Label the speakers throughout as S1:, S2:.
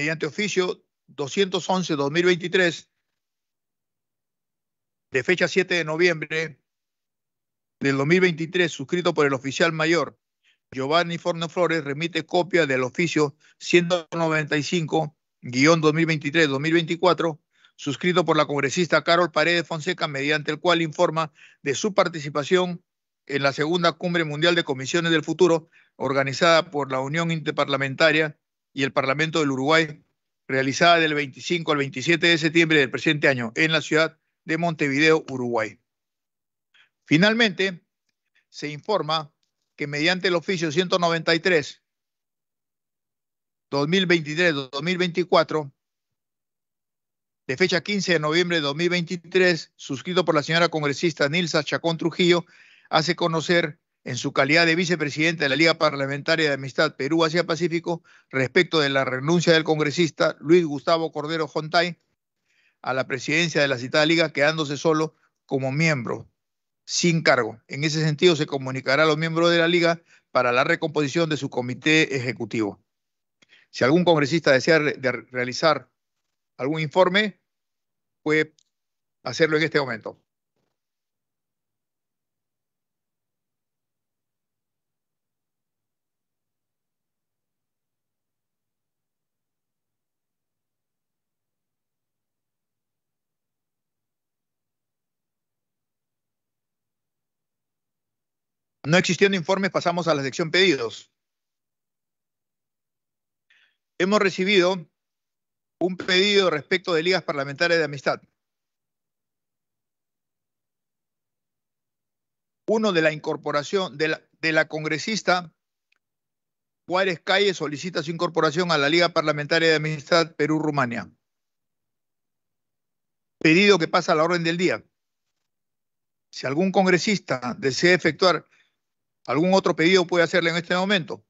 S1: mediante oficio 211-2023, de fecha 7 de noviembre del 2023, suscrito por el oficial mayor Giovanni Forno Flores, remite copia del oficio 195-2023-2024, suscrito por la congresista Carol Paredes Fonseca, mediante el cual informa de su participación en la segunda cumbre mundial de comisiones del futuro, organizada por la Unión Interparlamentaria y el Parlamento del Uruguay, realizada del 25 al 27 de septiembre del presente año en la ciudad de Montevideo, Uruguay. Finalmente, se informa que mediante el oficio 193 2023-2024 de fecha 15 de noviembre de 2023, suscrito por la señora congresista Nilsa Chacón Trujillo, hace conocer en su calidad de vicepresidente de la Liga Parlamentaria de Amistad Perú-Asia-Pacífico respecto de la renuncia del congresista Luis Gustavo Cordero Jontay a la presidencia de la citada liga, quedándose solo como miembro, sin cargo. En ese sentido, se comunicará a los miembros de la liga para la recomposición de su comité ejecutivo. Si algún congresista desea realizar algún informe, puede hacerlo en este momento. No existiendo informes, pasamos a la sección pedidos. Hemos recibido un pedido respecto de ligas parlamentarias de amistad. Uno de la incorporación de la, congresista Juárez Calle solicita su incorporación a la Liga Parlamentaria de Amistad Perú-Rumania. Pedido que pasa a la orden del día. Si algún congresista desea efectuar ¿Algún otro pedido puede hacerle en este momento?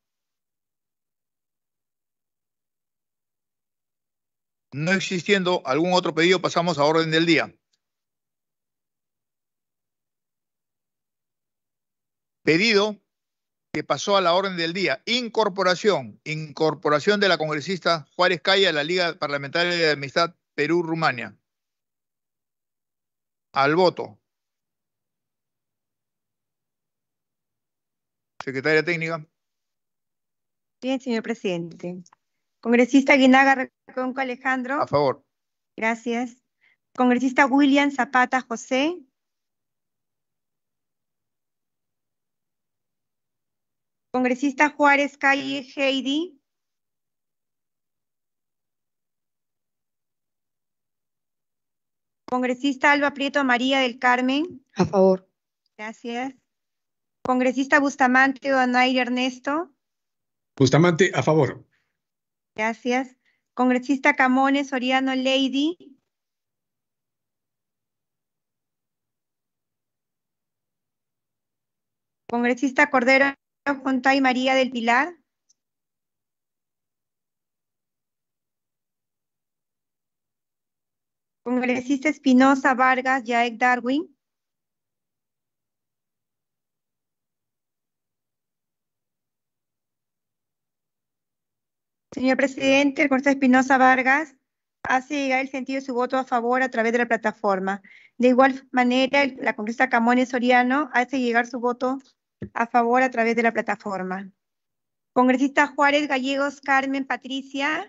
S1: No existiendo algún otro pedido, pasamos a orden del día. Pedido que pasó a la orden del día. Incorporación. Incorporación de la congresista Juárez Calla a la Liga Parlamentaria de Amistad Perú-Rumania. Al voto. Secretaria Técnica.
S2: Bien, señor presidente. Congresista Guinaga Reconco Alejandro. A favor. Gracias. Congresista William Zapata José. Congresista Juárez Calle Heidi. Congresista Alba Prieto María del Carmen. A favor. Gracias. Congresista Bustamante, Donaire Ernesto. Bustamante, a favor. Gracias. Congresista Camones, Oriano Lady. Congresista Cordero y María del Pilar. Congresista Espinosa Vargas, Jaek Darwin. Señor presidente, el congresista Espinosa Vargas hace llegar el sentido de su voto a favor a través de la plataforma. De igual manera, la congresista Camones Soriano hace llegar su voto a favor a través de la plataforma. Congresista Juárez Gallegos, Carmen Patricia.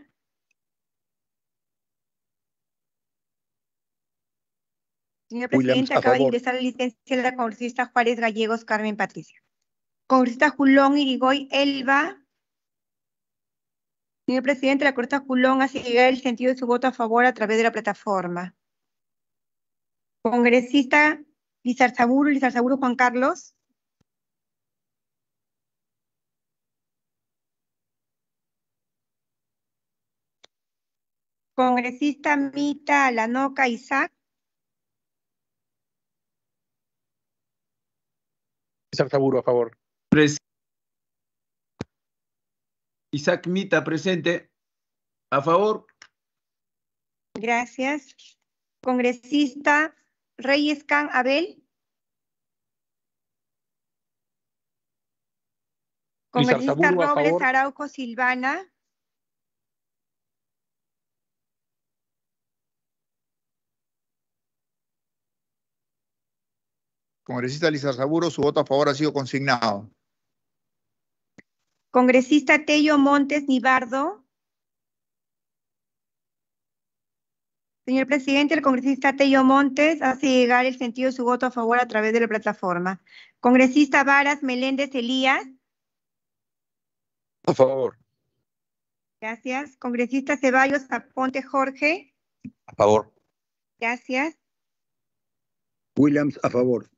S2: Señor presidente, acaba de ingresar la licencia de la congresista Juárez Gallegos, Carmen Patricia. Congresista Julón Irigoy Elba. Señor presidente, la Corte Culón hace llegar el sentido de su voto a favor a través de la plataforma. Congresista Lizarzaburo, Lizarzaburo Juan Carlos. Congresista Mita Lanoca Isaac.
S3: Lizarzaburo, a favor. Isaac Mita presente. A favor.
S2: Gracias. Congresista Reyes Can Abel. Congresista Robles Arauco Silvana.
S1: Congresista Saburo. su voto a favor ha sido consignado.
S2: Congresista Tello Montes Nibardo. Señor presidente, el congresista Tello Montes hace llegar el sentido de su voto a favor a través de la plataforma. Congresista Varas Meléndez Elías. A favor. Gracias. Congresista Ceballos Aponte Jorge. A favor. Gracias.
S4: Williams, a favor.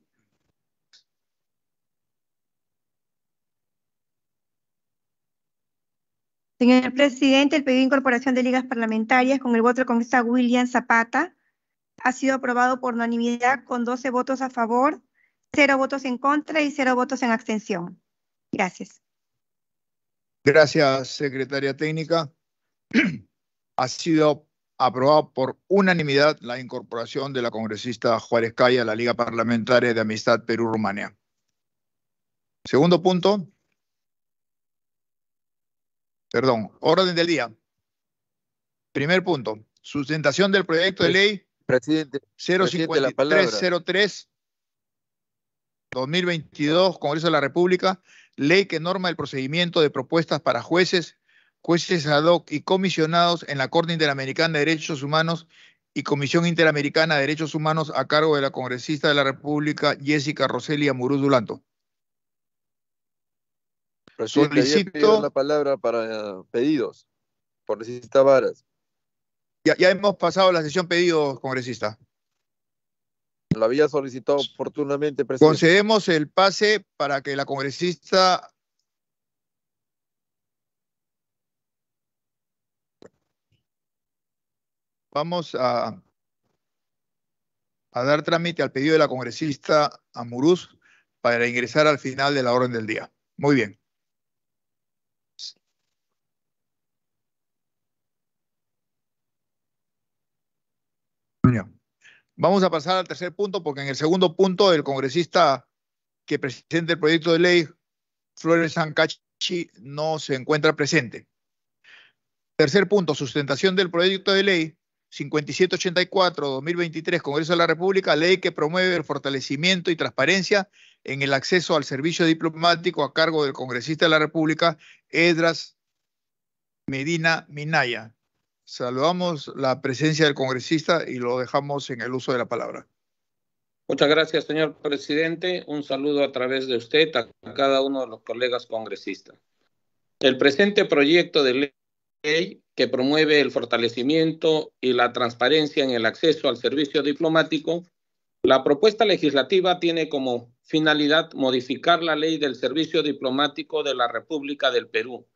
S2: Señor presidente, el pedido de incorporación de ligas parlamentarias con el voto del congresista William Zapata ha sido aprobado por unanimidad con 12 votos a favor, 0 votos en contra y 0 votos en abstención. Gracias.
S1: Gracias, secretaria técnica. ha sido aprobado por unanimidad la incorporación de la congresista Juárez Calla a la Liga Parlamentaria de Amistad Perú-Rumania. Segundo punto, perdón, orden del día. Primer punto, sustentación del proyecto de ley presidente, 05303 2022, Congreso de la República, ley que norma el procedimiento de propuestas para jueces, jueces ad hoc y comisionados en la Corte Interamericana de Derechos Humanos y Comisión Interamericana de Derechos Humanos a cargo de la congresista de la República, Jessica Roselia Murudulanto. Dulanto
S3: solicito la palabra para eh, pedidos, por necesita Varas. Ya, ya hemos pasado la sesión pedidos, congresista. La había solicitado oportunamente, presidente.
S1: Concedemos el
S3: pase para que la congresista
S1: vamos a, a, dar trámite al pedido de la congresista Amuruz para ingresar al final de la orden del día. Muy bien. Vamos a pasar al tercer punto, porque en el segundo punto el congresista que presenta el proyecto de ley, Flores Sancachi, no se encuentra presente. Tercer punto, sustentación del proyecto de ley 5784-2023, Congreso de la República, ley que promueve el fortalecimiento y transparencia en el acceso al servicio diplomático a cargo del congresista de la República, Edras Medina Minaya. Saludamos la presencia del congresista y lo dejamos en el uso de la palabra.
S5: Muchas gracias, señor presidente. Un saludo a través de usted a cada uno de los colegas congresistas. El presente proyecto de ley que promueve el fortalecimiento y la transparencia en el acceso al servicio diplomático, la propuesta legislativa tiene como finalidad modificar la ley del servicio diplomático de la República del Perú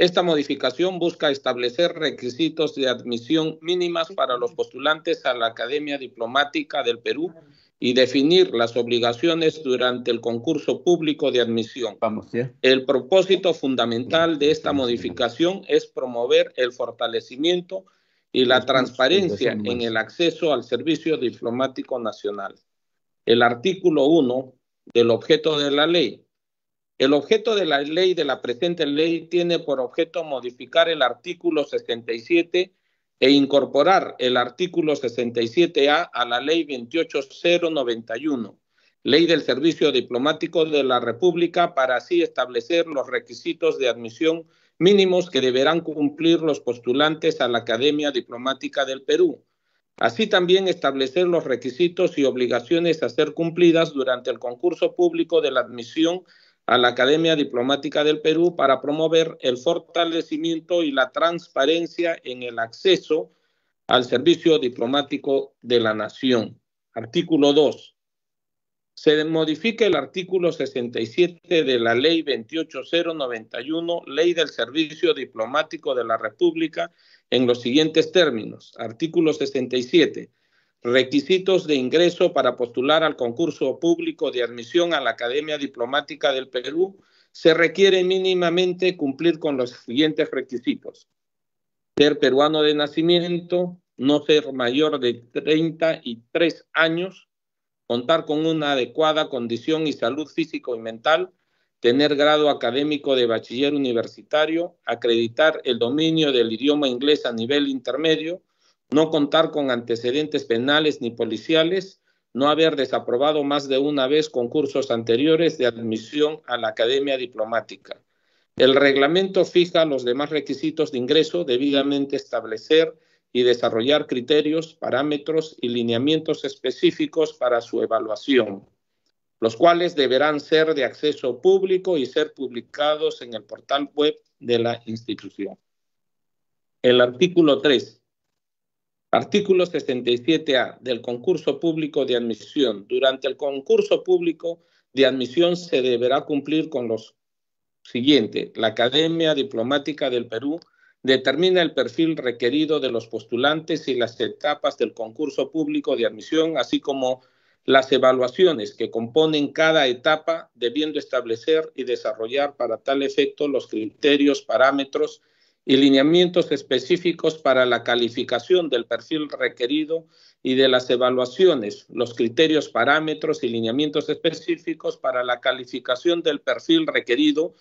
S5: esta modificación busca establecer requisitos de admisión mínimas para los postulantes a la Academia Diplomática del Perú y definir las obligaciones durante el concurso público de admisión. El propósito fundamental de esta modificación es promover el fortalecimiento y la transparencia en el acceso al servicio diplomático nacional. El artículo 1 del objeto de la ley el objeto de la ley, de la presente ley, tiene por objeto modificar el artículo 67 e incorporar el artículo 67A a la ley 28091, ley del Servicio Diplomático de la República, para así establecer los requisitos de admisión mínimos que deberán cumplir los postulantes a la Academia Diplomática del Perú. Así también establecer los requisitos y obligaciones a ser cumplidas durante el concurso público de la admisión a la Academia Diplomática del Perú para promover el fortalecimiento y la transparencia en el acceso al servicio diplomático de la nación. Artículo 2. Se modifica el artículo 67 de la Ley 28091, Ley del Servicio Diplomático de la República, en los siguientes términos. Artículo 67 Requisitos de ingreso para postular al concurso público de admisión a la Academia Diplomática del Perú. Se requiere mínimamente cumplir con los siguientes requisitos. Ser peruano de nacimiento, no ser mayor de 33 años, contar con una adecuada condición y salud físico y mental, tener grado académico de bachiller universitario, acreditar el dominio del idioma inglés a nivel intermedio, no contar con antecedentes penales ni policiales, no haber desaprobado más de una vez concursos anteriores de admisión a la Academia Diplomática. El reglamento fija los demás requisitos de ingreso debidamente establecer y desarrollar criterios, parámetros y lineamientos específicos para su evaluación, los cuales deberán ser de acceso público y ser publicados en el portal web de la institución. El artículo 3 Artículo 67A del concurso público de admisión. Durante el concurso público de admisión se deberá cumplir con los siguientes. La Academia Diplomática del Perú determina el perfil requerido de los postulantes y las etapas del concurso público de admisión, así como las evaluaciones que componen cada etapa, debiendo establecer y desarrollar para tal efecto los criterios, parámetros y lineamientos específicos para la calificación del perfil requerido y de las evaluaciones, los criterios, parámetros y lineamientos específicos para la calificación del perfil requerido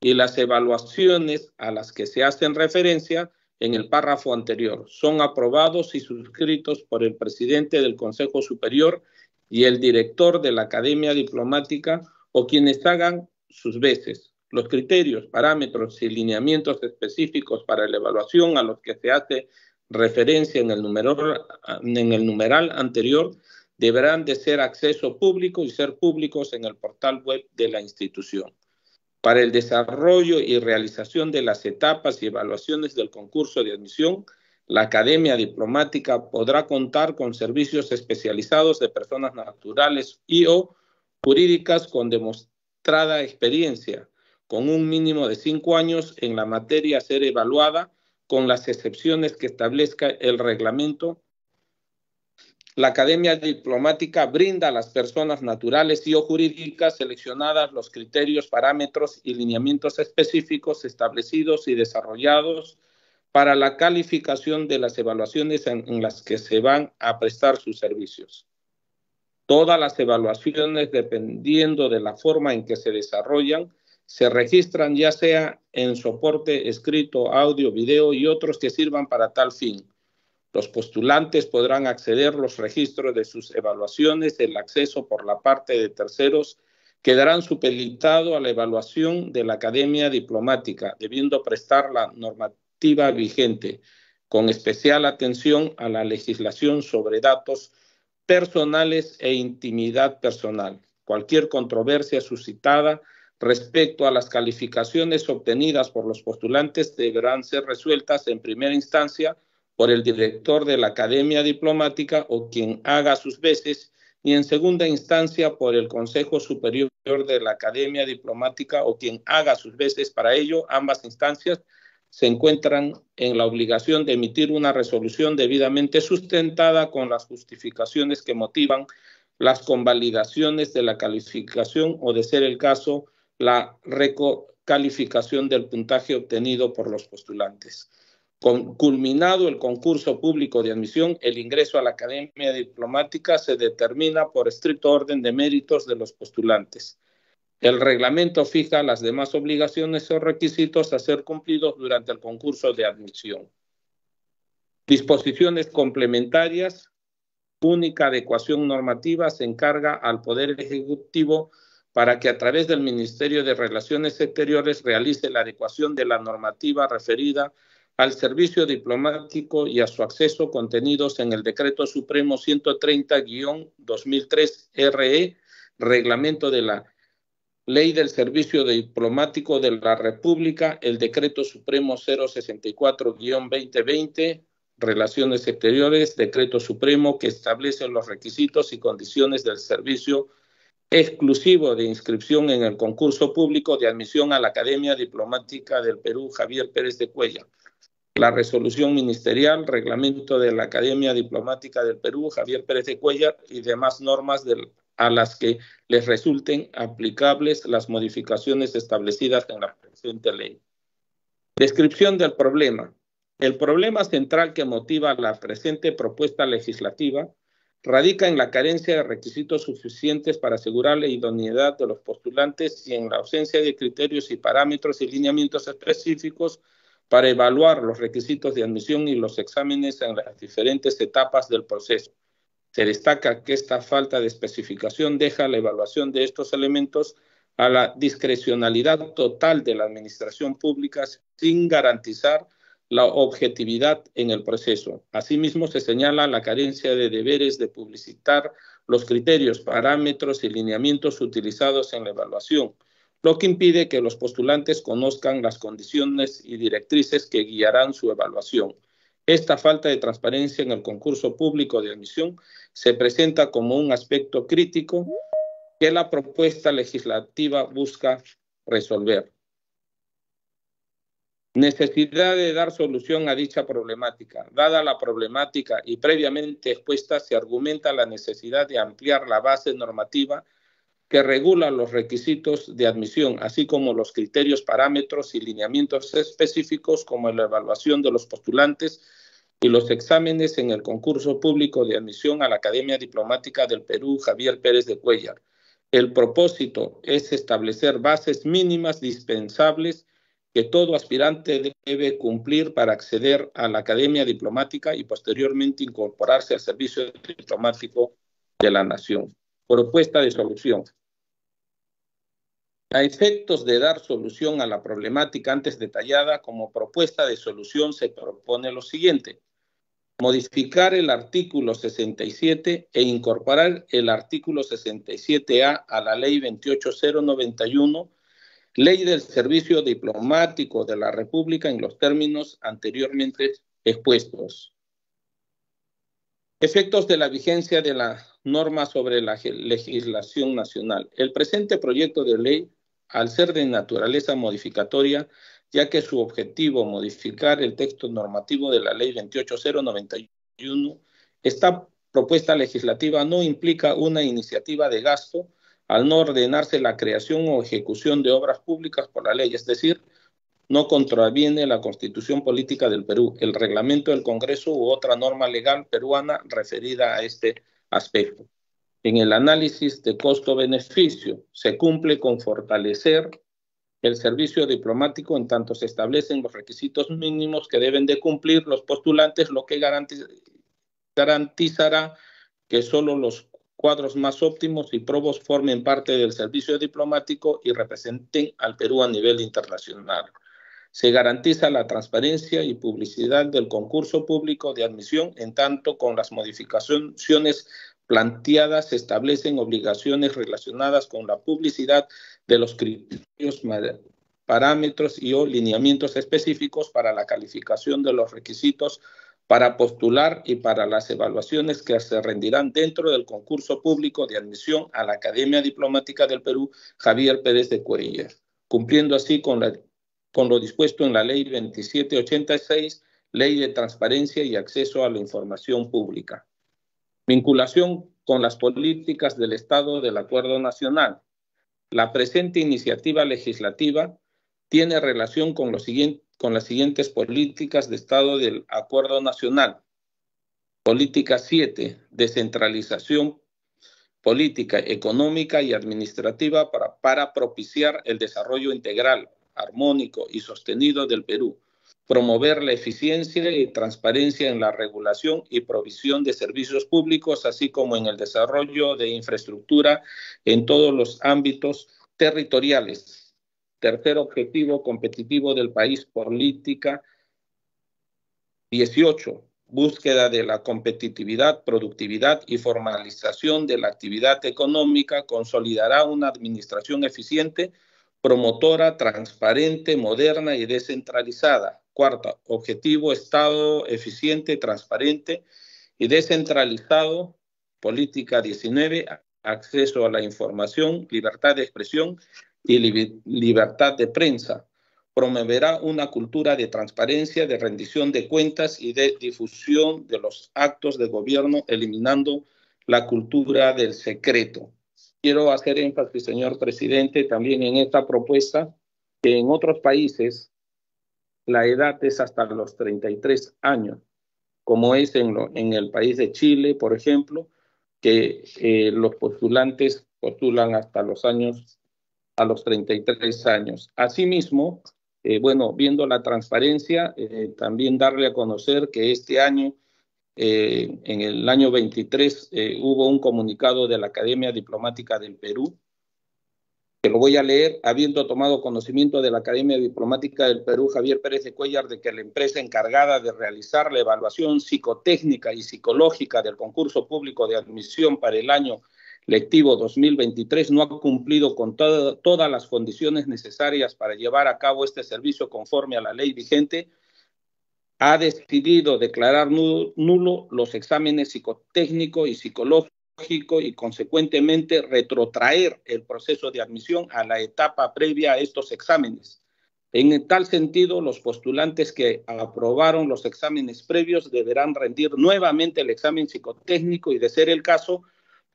S5: y las evaluaciones a las que se hacen referencia en el párrafo anterior. Son aprobados y suscritos por el presidente del Consejo Superior y el director de la Academia Diplomática o quienes hagan sus veces los criterios, parámetros y lineamientos específicos para la evaluación a los que se hace referencia en el numeral, anterior deberán de ser acceso público y ser públicos en el portal web de la institución. Para el desarrollo y realización de las etapas y evaluaciones del concurso de admisión, la Academia Diplomática podrá contar con servicios especializados de personas naturales y o jurídicas con demostrada experiencia, con un mínimo de cinco años en la materia a ser evaluada con las excepciones que establezca el reglamento. La Academia Diplomática brinda a las personas naturales y o jurídicas seleccionadas los criterios, parámetros y lineamientos específicos establecidos y desarrollados para la calificación de las evaluaciones en las que se van a prestar sus servicios. Todas las evaluaciones, dependiendo de la forma en que se desarrollan, se registran ya sea en soporte escrito, audio, video y otros que sirvan para tal fin. Los postulantes podrán acceder a los registros de sus evaluaciones. El acceso por la parte de terceros quedarán supeditado a la evaluación de la Academia Diplomática, debiendo prestar la normativa vigente, con especial atención a la legislación sobre datos personales e intimidad personal. Cualquier controversia suscitada respecto a las calificaciones obtenidas por los postulantes deberán ser resueltas en primera instancia por el director de la Academia Diplomática o quien haga sus veces y en segunda instancia por el Consejo Superior de la Academia Diplomática o quien haga sus veces para ello. Ambas instancias se encuentran en la obligación de emitir una resolución debidamente sustentada con las justificaciones que motivan las convalidaciones de la calificación o, de ser el caso, la recalificación del puntaje obtenido por los postulantes. Con, culminado el concurso público de admisión, el ingreso a la Academia Diplomática se determina por estricto orden de méritos de los postulantes. El reglamento fija las demás obligaciones o requisitos a ser cumplidos durante el concurso de admisión. Disposiciones complementarias. Única adecuación normativa se encarga al Poder Ejecutivo para que a través del Ministerio de Relaciones Exteriores realice la adecuación de la normativa referida al servicio diplomático y a su acceso contenidos en el Decreto Supremo 130-2003-RE, e, reglamento de la Ley del Servicio Diplomático de la República, el Decreto Supremo 064-2020, Relaciones Exteriores, Decreto Supremo que establece los requisitos y condiciones del servicio exclusivo de inscripción en el concurso público de admisión a la Academia Diplomática del Perú Javier Pérez de Cuella, La resolución ministerial, reglamento de la Academia Diplomática del Perú Javier Pérez de Cuella y demás normas a las que les resulten aplicables las modificaciones establecidas en la presente ley. Descripción del problema. El problema central que motiva la presente propuesta legislativa radica en la carencia de requisitos suficientes para asegurar la idoneidad de los postulantes y en la ausencia de criterios y parámetros y lineamientos específicos para evaluar los requisitos de admisión y los exámenes en las diferentes etapas del proceso. Se destaca que esta falta de especificación deja la evaluación de estos elementos a la discrecionalidad total de la administración pública sin garantizar la objetividad en el proceso. Asimismo, se señala la carencia de deberes de publicitar los criterios, parámetros y lineamientos utilizados en la evaluación, lo que impide que los postulantes conozcan las condiciones y directrices que guiarán su evaluación. Esta falta de transparencia en el concurso público de admisión se presenta como un aspecto crítico que la propuesta legislativa busca resolver. Necesidad de dar solución a dicha problemática. Dada la problemática y previamente expuesta, se argumenta la necesidad de ampliar la base normativa que regula los requisitos de admisión, así como los criterios, parámetros y lineamientos específicos como la evaluación de los postulantes y los exámenes en el concurso público de admisión a la Academia Diplomática del Perú Javier Pérez de Cuellar. El propósito es establecer bases mínimas dispensables que todo aspirante debe cumplir para acceder a la Academia Diplomática y posteriormente incorporarse al Servicio Diplomático de la Nación. Propuesta de solución. A efectos de dar solución a la problemática antes detallada, como propuesta de solución se propone lo siguiente. Modificar el artículo 67 e incorporar el artículo 67A a la Ley 28091 Ley del Servicio Diplomático de la República en los términos anteriormente expuestos. Efectos de la vigencia de la norma sobre la legislación nacional. El presente proyecto de ley, al ser de naturaleza modificatoria, ya que su objetivo, modificar el texto normativo de la ley 28091, esta propuesta legislativa no implica una iniciativa de gasto, al no ordenarse la creación o ejecución de obras públicas por la ley, es decir, no contraviene la Constitución Política del Perú, el reglamento del Congreso u otra norma legal peruana referida a este aspecto. En el análisis de costo-beneficio, se cumple con fortalecer el servicio diplomático en tanto se establecen los requisitos mínimos que deben de cumplir los postulantes, lo que garantizará que solo los cuadros más óptimos y probos formen parte del servicio diplomático y representen al Perú a nivel internacional. Se garantiza la transparencia y publicidad del concurso público de admisión, en tanto con las modificaciones planteadas se establecen obligaciones relacionadas con la publicidad de los criterios parámetros y o lineamientos específicos para la calificación de los requisitos para postular y para las evaluaciones que se rendirán dentro del concurso público de admisión a la Academia Diplomática del Perú Javier Pérez de Cuéllar, cumpliendo así con, con lo dispuesto en la Ley 2786, Ley de Transparencia y Acceso a la Información Pública. Vinculación con las políticas del Estado del Acuerdo Nacional. La presente iniciativa legislativa tiene relación con lo siguiente, con las siguientes políticas de Estado del Acuerdo Nacional. Política 7, descentralización política económica y administrativa para, para propiciar el desarrollo integral, armónico y sostenido del Perú, promover la eficiencia y transparencia en la regulación y provisión de servicios públicos, así como en el desarrollo de infraestructura en todos los ámbitos territoriales, Tercer objetivo competitivo del país, política 18, búsqueda de la competitividad, productividad y formalización de la actividad económica consolidará una administración eficiente, promotora, transparente, moderna y descentralizada. Cuarto objetivo Estado eficiente, transparente y descentralizado, política 19, acceso a la información, libertad de expresión, y libertad de prensa. Promoverá una cultura de transparencia, de rendición de cuentas y de difusión de los actos de gobierno, eliminando la cultura del secreto. Quiero hacer énfasis, señor presidente, también en esta propuesta, que en otros países la edad es hasta los 33 años, como es en, en el país de Chile, por ejemplo, que eh, los postulantes postulan hasta los años a los 33 años. Asimismo, eh, bueno, viendo la transparencia, eh, también darle a conocer que este año, eh, en el año 23, hubo un comunicado de la Academia Diplomática del Perú, que lo voy a leer, habiendo tomado conocimiento de la Academia Diplomática del Perú, Javier Pérez de Cuellar, de que la empresa encargada de realizar la evaluación psicotécnica y psicológica del concurso público de admisión para el año lectivo 2023 no ha cumplido con todas las condiciones necesarias para llevar a cabo este servicio conforme a la ley vigente, ha decidido declarar nulo, nulo los exámenes psicotécnico y psicológico y consecuentemente retrotraer el proceso de admisión a la etapa previa a estos exámenes. En tal sentido, los postulantes que aprobaron los exámenes previos deberán rendir nuevamente el examen psicotécnico y, de ser el caso,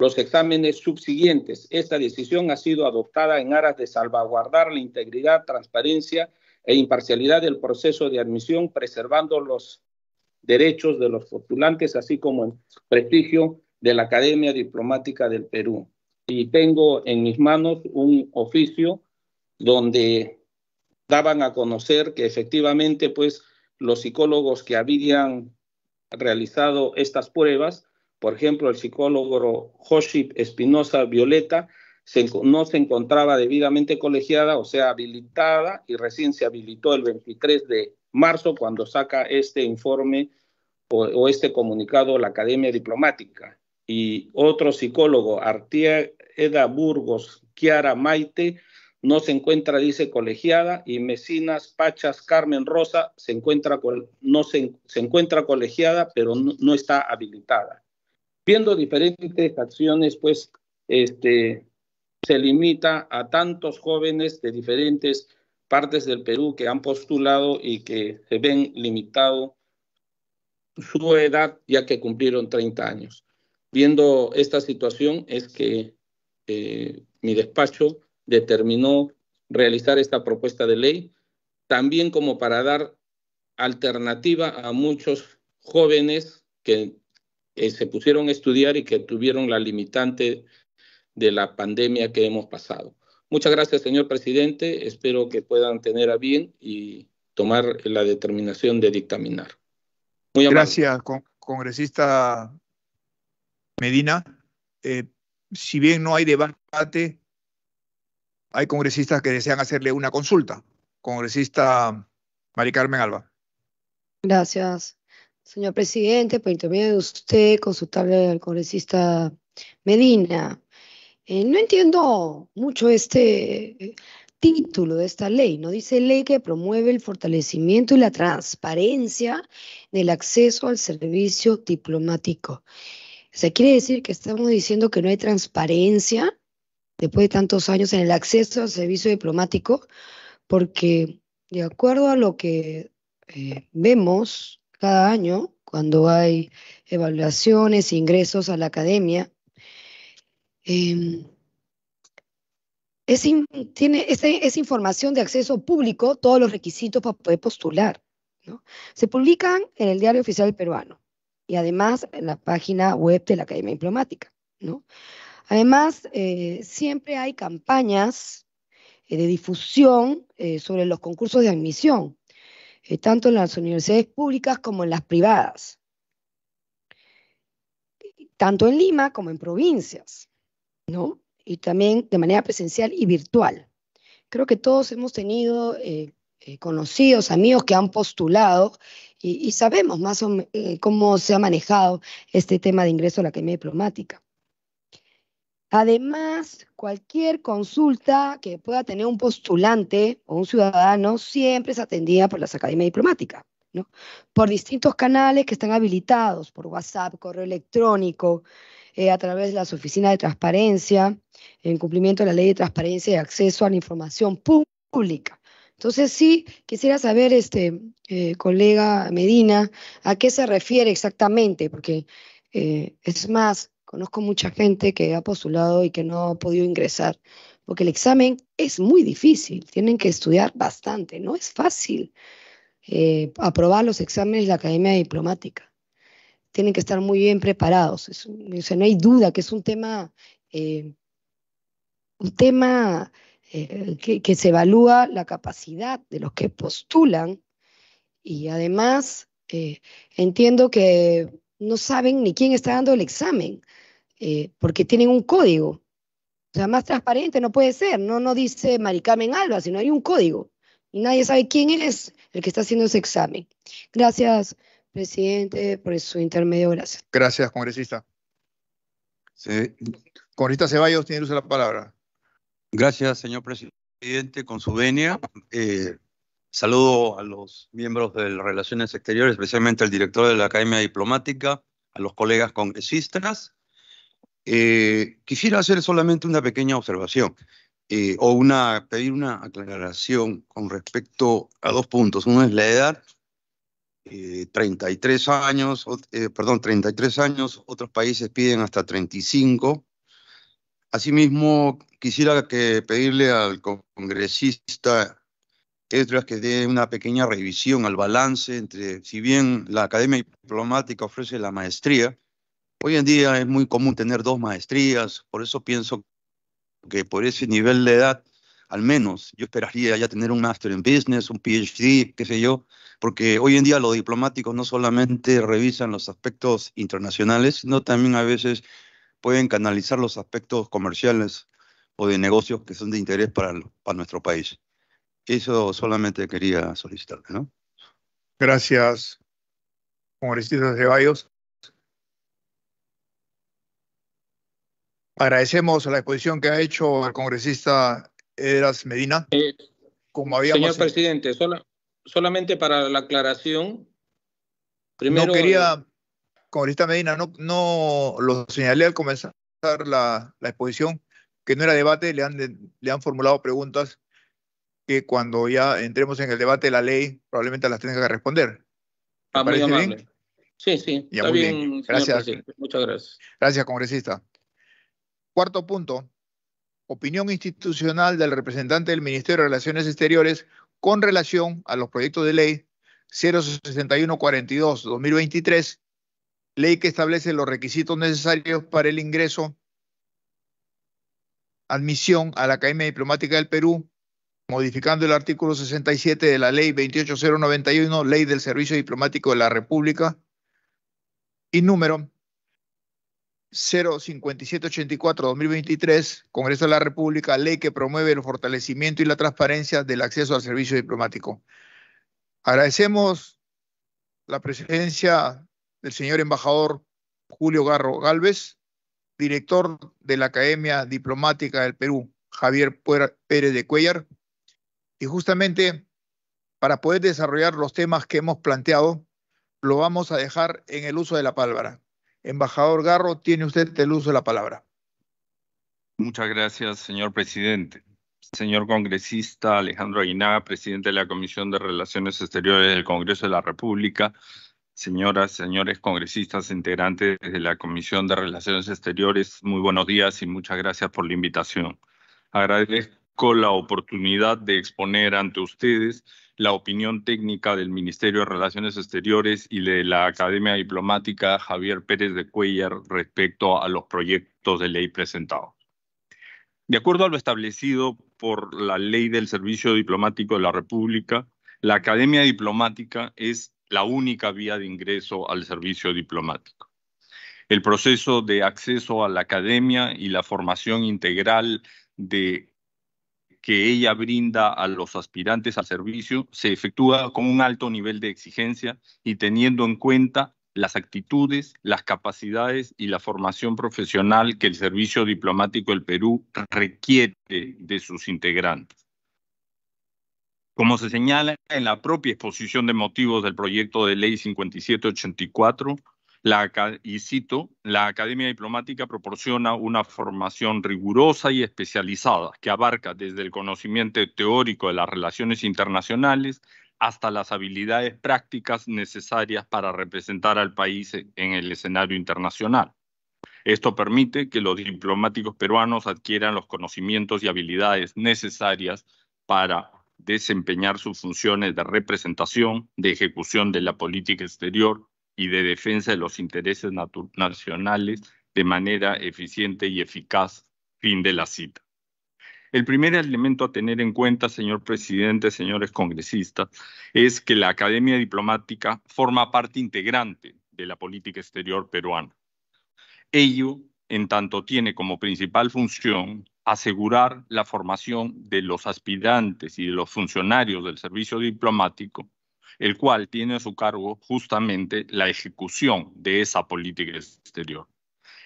S5: los exámenes subsiguientes. Esta decisión ha sido adoptada en aras de salvaguardar la integridad, transparencia e imparcialidad del proceso de admisión, preservando los derechos de los postulantes, así como el prestigio de la Academia Diplomática del Perú. Y tengo en mis manos un oficio donde daban a conocer que efectivamente, pues, los psicólogos que habían realizado estas pruebas por ejemplo, el psicólogo Josip Espinosa Violeta no se encontraba debidamente colegiada, o sea, habilitada, y recién se habilitó el 23 de marzo cuando saca este informe o, este comunicado la Academia Diplomática. Y otro psicólogo, Artía Eda Burgos Kiara Maite, no se encuentra, dice, colegiada, y Mesinas Pachas Carmen Rosa se encuentra, no se, encuentra colegiada, pero no, está habilitada viendo diferentes acciones, pues este, se limita a tantos jóvenes de diferentes partes del Perú que han postulado y que se ven limitado su edad ya que cumplieron 30 años. Viendo esta situación es que eh, mi despacho determinó realizar esta propuesta de ley, también como para dar alternativa a muchos jóvenes que eh, se pusieron a estudiar y que tuvieron la limitante de la pandemia que hemos pasado. Muchas gracias, señor presidente. Espero que puedan tener a bien y tomar la determinación de dictaminar.
S1: muchas gracias, congresista Medina. Eh, si bien no hay debate, hay congresistas que desean hacerle una consulta. Congresista Mari Carmen Alba.
S6: Gracias, Señor presidente, por intermedio de usted, consultarle al congresista Medina. Eh, no entiendo mucho este eh, título de esta ley, ¿no? Dice ley que promueve el fortalecimiento y la transparencia del acceso al servicio diplomático. O sea, quiere decir que estamos diciendo que no hay transparencia después de tantos años en el acceso al servicio diplomático, porque de acuerdo a lo que eh, vemos, cada año, cuando hay evaluaciones, e ingresos a la academia, em, es, tiene, esa información de acceso público todos los requisitos para poder postular. Se publican en el Diario Oficial Peruano y además en la página web de la Academia Diplomática. Además, eh, siempre hay campañas eh, de difusión eh, sobre los concursos de admisión. Eh, tanto en las universidades públicas como en las privadas, tanto en Lima como en provincias, ¿no? Y también de manera presencial y virtual. Creo que todos hemos tenido eh, eh, conocidos, amigos que han postulado y, y sabemos más o menos cómo se ha manejado este tema de ingreso a la Academia Diplomática. Además, cualquier consulta que pueda tener un postulante o un ciudadano siempre es atendida por las academias diplomáticas, ¿no? Por distintos canales que están habilitados, por WhatsApp, correo electrónico, eh, a través de las oficinas de transparencia, en cumplimiento de la ley de transparencia y acceso a la información pública. Entonces sí, quisiera saber, este eh, colega Medina, a qué se refiere exactamente, porque eh, es más, Conozco mucha gente que ha postulado y que no ha podido ingresar, porque el examen es muy difícil, tienen que estudiar bastante, no es fácil eh, aprobar los exámenes de la Academia Diplomática. Tienen que estar muy bien preparados. no hay duda que es un tema, eh, un tema eh, que, se evalúa la capacidad de los que postulan y además entiendo que no saben ni quién está dando el examen, eh, porque tienen un código. O sea, más transparente no puede ser, no, no dice Maricarmen Alba, sino hay un código. Y nadie sabe quién es el que está haciendo ese examen. Gracias, presidente, por su intermedio. Gracias.
S1: Gracias, congresista.
S4: Congresista Ceballos, tiene la palabra. Gracias, señor presidente, con su venia. Eh, Saludo a los miembros de Relaciones Exteriores, especialmente al director de la Academia Diplomática, a los colegas congresistas. Eh, quisiera hacer solamente una pequeña observación eh, o una, pedir una aclaración con respecto a dos puntos. Uno es la edad, 33 eh, años, perdón, 33 años, otros países piden hasta 35. Asimismo, quisiera que pedirle al congresista es que dé una pequeña revisión al balance entre, si bien la Academia Diplomática ofrece la maestría, hoy en día es muy común tener dos maestrías, por eso pienso que por ese nivel de edad, al menos yo esperaría ya tener un máster en business, un PhD, qué sé yo, porque hoy en día los diplomáticos no solamente revisan los aspectos internacionales, sino también a veces pueden canalizar los aspectos comerciales o de negocios que son de interés para nuestro país. Eso solamente quería solicitar, ¿no?
S1: Gracias, congresista Ceballos. Agradecemos la exposición que ha hecho el congresista Eras Medina. Eh, como señor
S5: presidente, sola, solamente para la aclaración. Primero, no quería,
S1: congresista Medina, no, no lo señalé al comenzar la, exposición, que no era debate, le han, le han formulado preguntas cuando ya entremos en el debate de la ley, probablemente las tenga que responder.
S5: Ah, Sí, sí. está bien. Gracias. Muchas gracias. Gracias,
S1: congresista. Cuarto punto. Opinión institucional del representante del Ministerio de Relaciones Exteriores con relación a los proyectos de ley 06142-2023, ley que establece los requisitos necesarios para el ingreso, admisión a la Academia Diplomática del Perú modificando el artículo 67 de la ley 28091, ley del Servicio Diplomático de la República, y número 05784-2023, Congreso de la República, ley que promueve el fortalecimiento y la transparencia del acceso al servicio diplomático. Agradecemos la presencia del señor embajador Julio Garro Galvez, director de la Academia Diplomática del Perú, Javier Pérez de Cuellar, y justamente para poder desarrollar los temas que hemos planteado, lo vamos a dejar en el uso de la palabra. Embajador Garro, tiene usted el uso de la palabra.
S7: Muchas gracias, señor presidente. Señor congresista Alejandro Aguinaga, presidente de la Comisión de Relaciones Exteriores del Congreso de la República, señoras, señores congresistas integrantes de la Comisión de Relaciones Exteriores, muy buenos días y muchas gracias por la invitación. Agradezco la oportunidad de exponer ante ustedes la opinión técnica del Ministerio de Relaciones Exteriores y de la Academia Diplomática Javier Pérez de Cuellar respecto a los proyectos de ley presentados. De acuerdo a lo establecido por la Ley del Servicio Diplomático de la República, la Academia Diplomática es la única vía de ingreso al servicio diplomático. El proceso de acceso a la academia y la formación integral de que ella brinda a los aspirantes al servicio se efectúa con un alto nivel de exigencia y teniendo en cuenta las actitudes, las capacidades y la formación profesional que el Servicio Diplomático del Perú requiere de sus integrantes. Como se señala en la propia exposición de motivos del proyecto de ley 5784, la, y cito, la Academia Diplomática proporciona una formación rigurosa y especializada que abarca desde el conocimiento teórico de las relaciones internacionales hasta las habilidades prácticas necesarias para representar al país en el escenario internacional. Esto permite que los diplomáticos peruanos adquieran los conocimientos y habilidades necesarias para desempeñar sus funciones de representación, de ejecución de la política exterior y de defensa de los intereses nacionales de manera eficiente y eficaz. Fin de la cita. El primer elemento a tener en cuenta, señor presidente, señores congresistas, es que la Academia Diplomática forma parte integrante de la política exterior peruana. Ello, en tanto, tiene como principal función asegurar la formación de los aspirantes y de los funcionarios del servicio diplomático el cual tiene a su cargo justamente la ejecución de esa política exterior.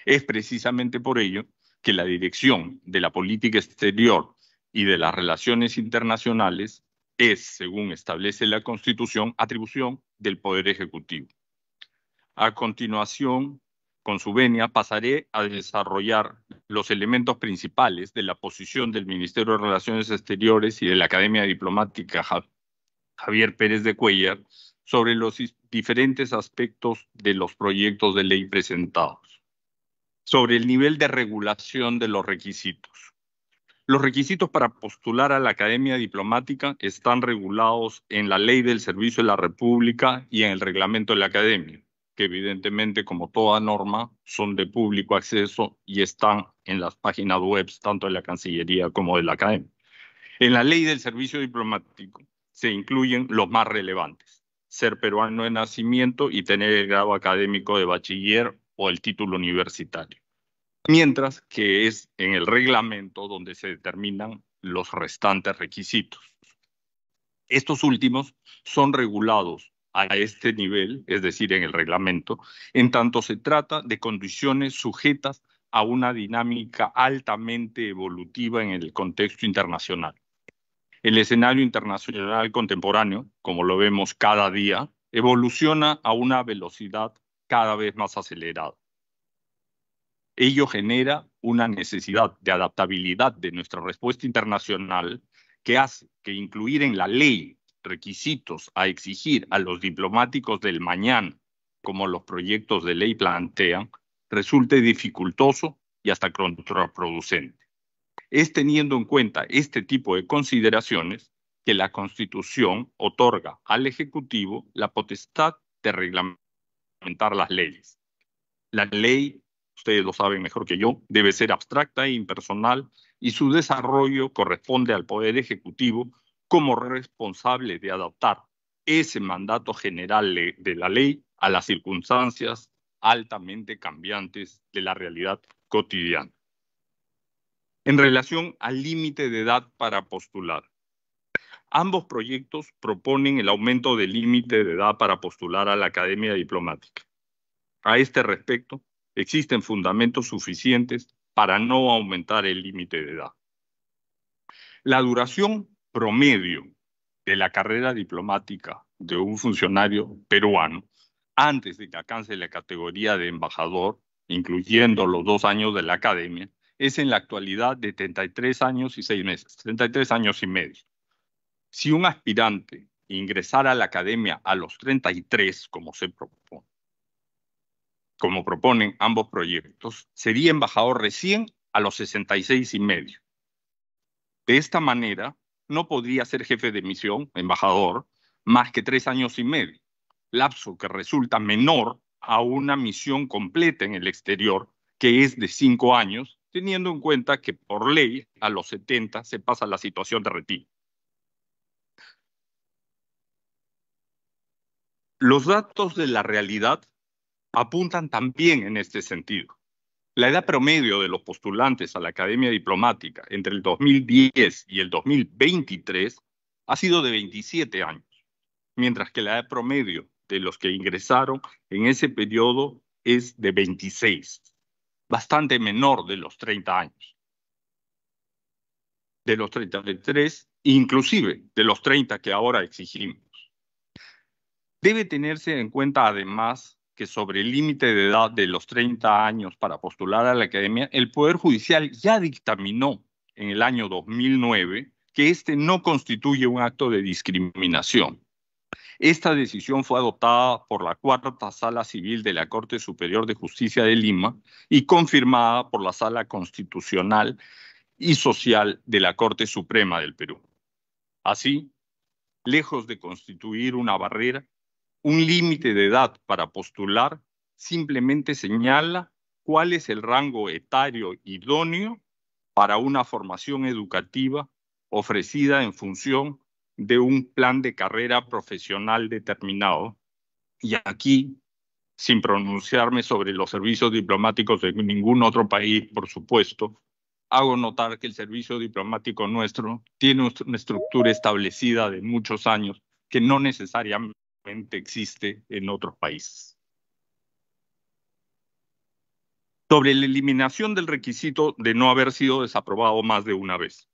S7: Es precisamente por ello que la dirección de la política exterior y de las relaciones internacionales es, según establece la Constitución, atribución del Poder Ejecutivo. A continuación, con su venia, pasaré a desarrollar los elementos principales de la posición del Ministerio de Relaciones Exteriores y de la Academia Diplomática Javier Pérez de Cuellar sobre los diferentes aspectos de los proyectos de ley presentados, sobre el nivel de regulación de los requisitos. Los requisitos para postular a la Academia Diplomática están regulados en la Ley del Servicio de la República y en el Reglamento de la Academia, que evidentemente, como toda norma, son de público acceso y están en las páginas web tanto de la Cancillería como de la Academia. En la Ley del Servicio Diplomático se incluyen los más relevantes, ser peruano de nacimiento y tener el grado académico de bachiller o el título universitario. Mientras que es en el reglamento donde se determinan los restantes requisitos. Estos últimos son regulados a este nivel, es decir, en el reglamento, en tanto se trata de condiciones sujetas a una dinámica altamente evolutiva en el contexto internacional el escenario internacional contemporáneo, como lo vemos cada día, evoluciona a una velocidad cada vez más acelerada. Ello genera una necesidad de adaptabilidad de nuestra respuesta internacional que hace que incluir en la ley requisitos a exigir a los diplomáticos del mañana, como los proyectos de ley plantean, resulte dificultoso y hasta contraproducente es teniendo en cuenta este tipo de consideraciones que la Constitución otorga al Ejecutivo la potestad de reglamentar las leyes. La ley, ustedes lo saben mejor que yo, debe ser abstracta e impersonal y su desarrollo corresponde al Poder Ejecutivo como responsable de adaptar ese mandato general de la ley a las circunstancias altamente cambiantes de la realidad cotidiana en relación al límite de edad para postular. Ambos proyectos proponen el aumento del límite de edad para postular a la Academia Diplomática. A este respecto, existen fundamentos suficientes para no aumentar el límite de edad. La duración promedio de la carrera diplomática de un funcionario peruano antes de que alcance la categoría de embajador, incluyendo los dos años de la academia, es en la actualidad de 33 años y 6 meses, 33 años y medio. Si un aspirante ingresara a la academia a los 33, como se propone, como proponen ambos proyectos, sería embajador recién a los 66 y medio. De esta manera, no podría ser jefe de misión, embajador, más que tres años y medio, lapso que resulta menor a una misión completa en el exterior, que es de cinco años teniendo en cuenta que por ley a los 70 se pasa la situación de retiro. Los datos de la realidad apuntan también en este sentido. La edad promedio de los postulantes a la Academia Diplomática entre el 2010 y el 2023 ha sido de 27 años, mientras que la edad promedio de los que ingresaron en ese periodo es de 26 bastante menor de los 30 años. De los 33, inclusive de los 30 que ahora exigimos. Debe tenerse en cuenta además que sobre el límite de edad de los 30 años para postular a la academia, el Poder Judicial ya dictaminó en el año 2009 que este no constituye un acto de discriminación. Esta decisión fue adoptada por la Cuarta Sala Civil de la Corte Superior de Justicia de Lima y confirmada por la Sala Constitucional y Social de la Corte Suprema del Perú. Así, lejos de constituir una barrera, un límite de edad para postular, simplemente señala cuál es el rango etario idóneo para una formación educativa ofrecida en función de un plan de carrera profesional determinado. Y aquí, sin pronunciarme sobre los servicios diplomáticos de ningún otro país, por supuesto, hago notar que el servicio diplomático nuestro tiene una estructura establecida de muchos años que no necesariamente existe en otros países. Sobre la eliminación del requisito de no haber sido desaprobado más de una vez.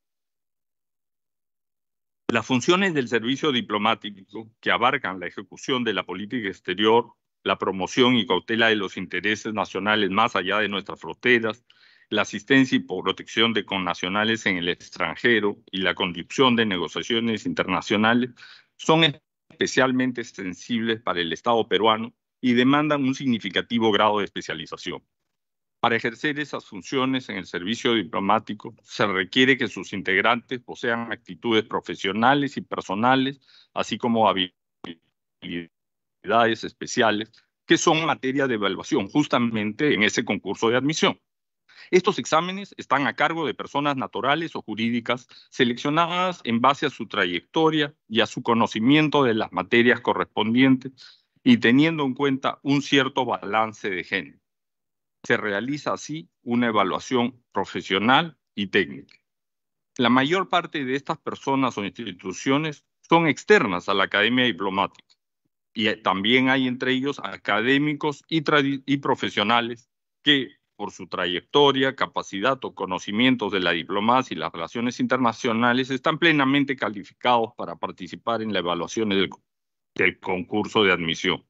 S7: Las funciones del servicio diplomático, que abarcan la ejecución de la política exterior, la promoción y cautela de los intereses nacionales más allá de nuestras fronteras, la asistencia y protección de connacionales en el extranjero y la conducción de negociaciones internacionales, son especialmente sensibles para el Estado peruano y demandan un significativo grado de especialización. Para ejercer esas funciones en el servicio diplomático se requiere que sus integrantes posean actitudes profesionales y personales, así como habilidades especiales, que son materia de evaluación justamente en ese concurso de admisión. Estos exámenes están a cargo de personas naturales o jurídicas seleccionadas en base a su trayectoria y a su conocimiento de las materias correspondientes y teniendo en cuenta un cierto balance de género. Se realiza así una evaluación profesional y técnica. La mayor parte de estas personas o instituciones son externas a la academia diplomática y eh, también hay entre ellos académicos y, profesionales que por su trayectoria, capacidad o conocimientos de la diplomacia y las relaciones internacionales están plenamente calificados para participar en la evaluación del concurso de admisión.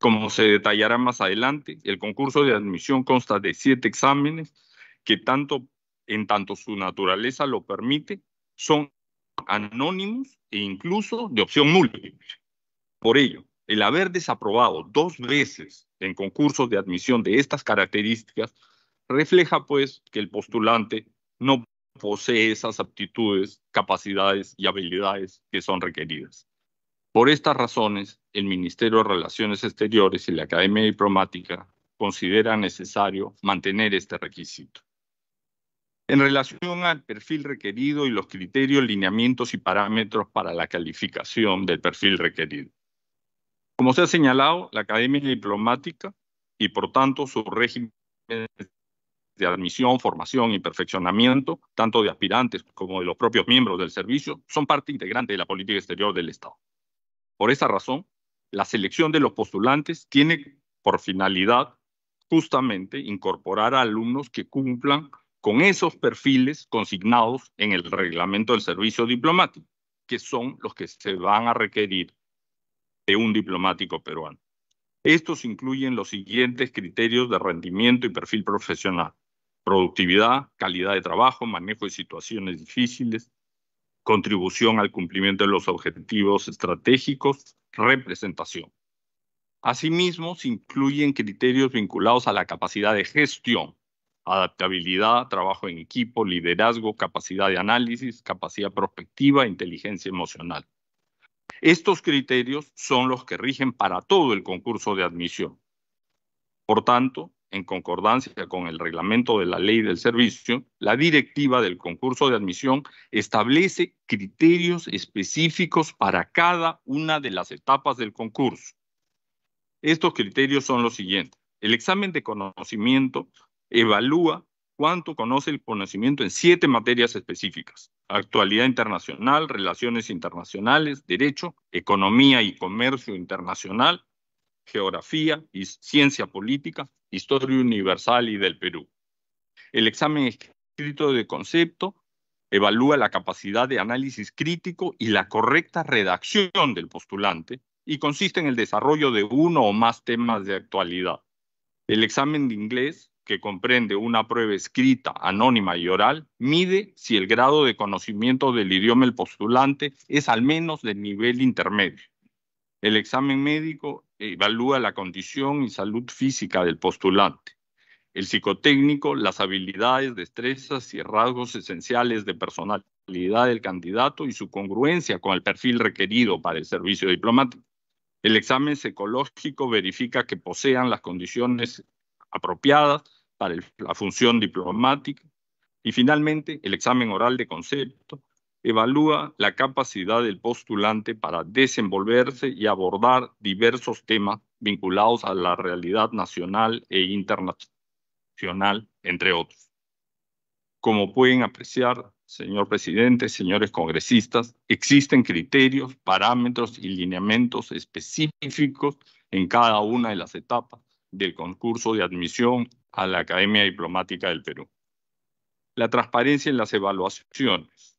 S7: Como se detallará más adelante, el concurso de admisión consta de siete exámenes que tanto en tanto su naturaleza lo permite, son anónimos e incluso de opción múltiple. Por ello, el haber desaprobado dos veces en concursos de admisión de estas características refleja pues que el postulante no posee esas aptitudes, capacidades y habilidades que son requeridas. Por estas razones, el Ministerio de Relaciones Exteriores y la Academia Diplomática consideran necesario mantener este requisito. En relación al perfil requerido y los criterios, lineamientos y parámetros para la calificación del perfil requerido. Como se ha señalado, la Academia Diplomática y por tanto su régimen de admisión, formación y perfeccionamiento, tanto de aspirantes como de los propios miembros del servicio, son parte integrante de la política exterior del Estado. Por esa razón, la selección de los postulantes tiene por finalidad justamente incorporar a alumnos que cumplan con esos perfiles consignados en el reglamento del servicio diplomático, que son los que se van a requerir de un diplomático peruano. Estos incluyen los siguientes criterios de rendimiento y perfil profesional. Productividad, calidad de trabajo, manejo de situaciones difíciles, contribución al cumplimiento de los objetivos estratégicos, representación. Asimismo, se incluyen criterios vinculados a la capacidad de gestión, adaptabilidad, trabajo en equipo, liderazgo, capacidad de análisis, capacidad prospectiva, inteligencia emocional. Estos criterios son los que rigen para todo el concurso de admisión. Por tanto, en concordancia con el reglamento de la ley del servicio, la directiva del concurso de admisión establece criterios específicos para cada una de las etapas del concurso. Estos criterios son los siguientes. El examen de conocimiento evalúa cuánto conoce el conocimiento en siete materias específicas. Actualidad internacional, relaciones internacionales, derecho, economía y comercio internacional, geografía, y ciencia política, historia universal y del Perú. El examen escrito de concepto evalúa la capacidad de análisis crítico y la correcta redacción del postulante y consiste en el desarrollo de uno o más temas de actualidad. El examen de inglés, que comprende una prueba escrita, anónima y oral, mide si el grado de conocimiento del idioma del postulante es al menos del nivel intermedio. El examen médico eh, evalúa la condición y salud física del postulante. El psicotécnico, las habilidades, destrezas y rasgos esenciales de personalidad del candidato y su congruencia con el perfil requerido para el servicio diplomático. El examen psicológico verifica que posean las condiciones apropiadas para la función diplomática. Y finalmente, el examen oral de concepto evalúa la capacidad del postulante para desenvolverse y abordar diversos temas vinculados a la realidad nacional e internacional, entre otros. Como pueden apreciar, señor presidente, señores congresistas, existen criterios, parámetros y lineamientos específicos en cada una de las etapas del concurso de admisión a la Academia Diplomática del Perú. La transparencia en las evaluaciones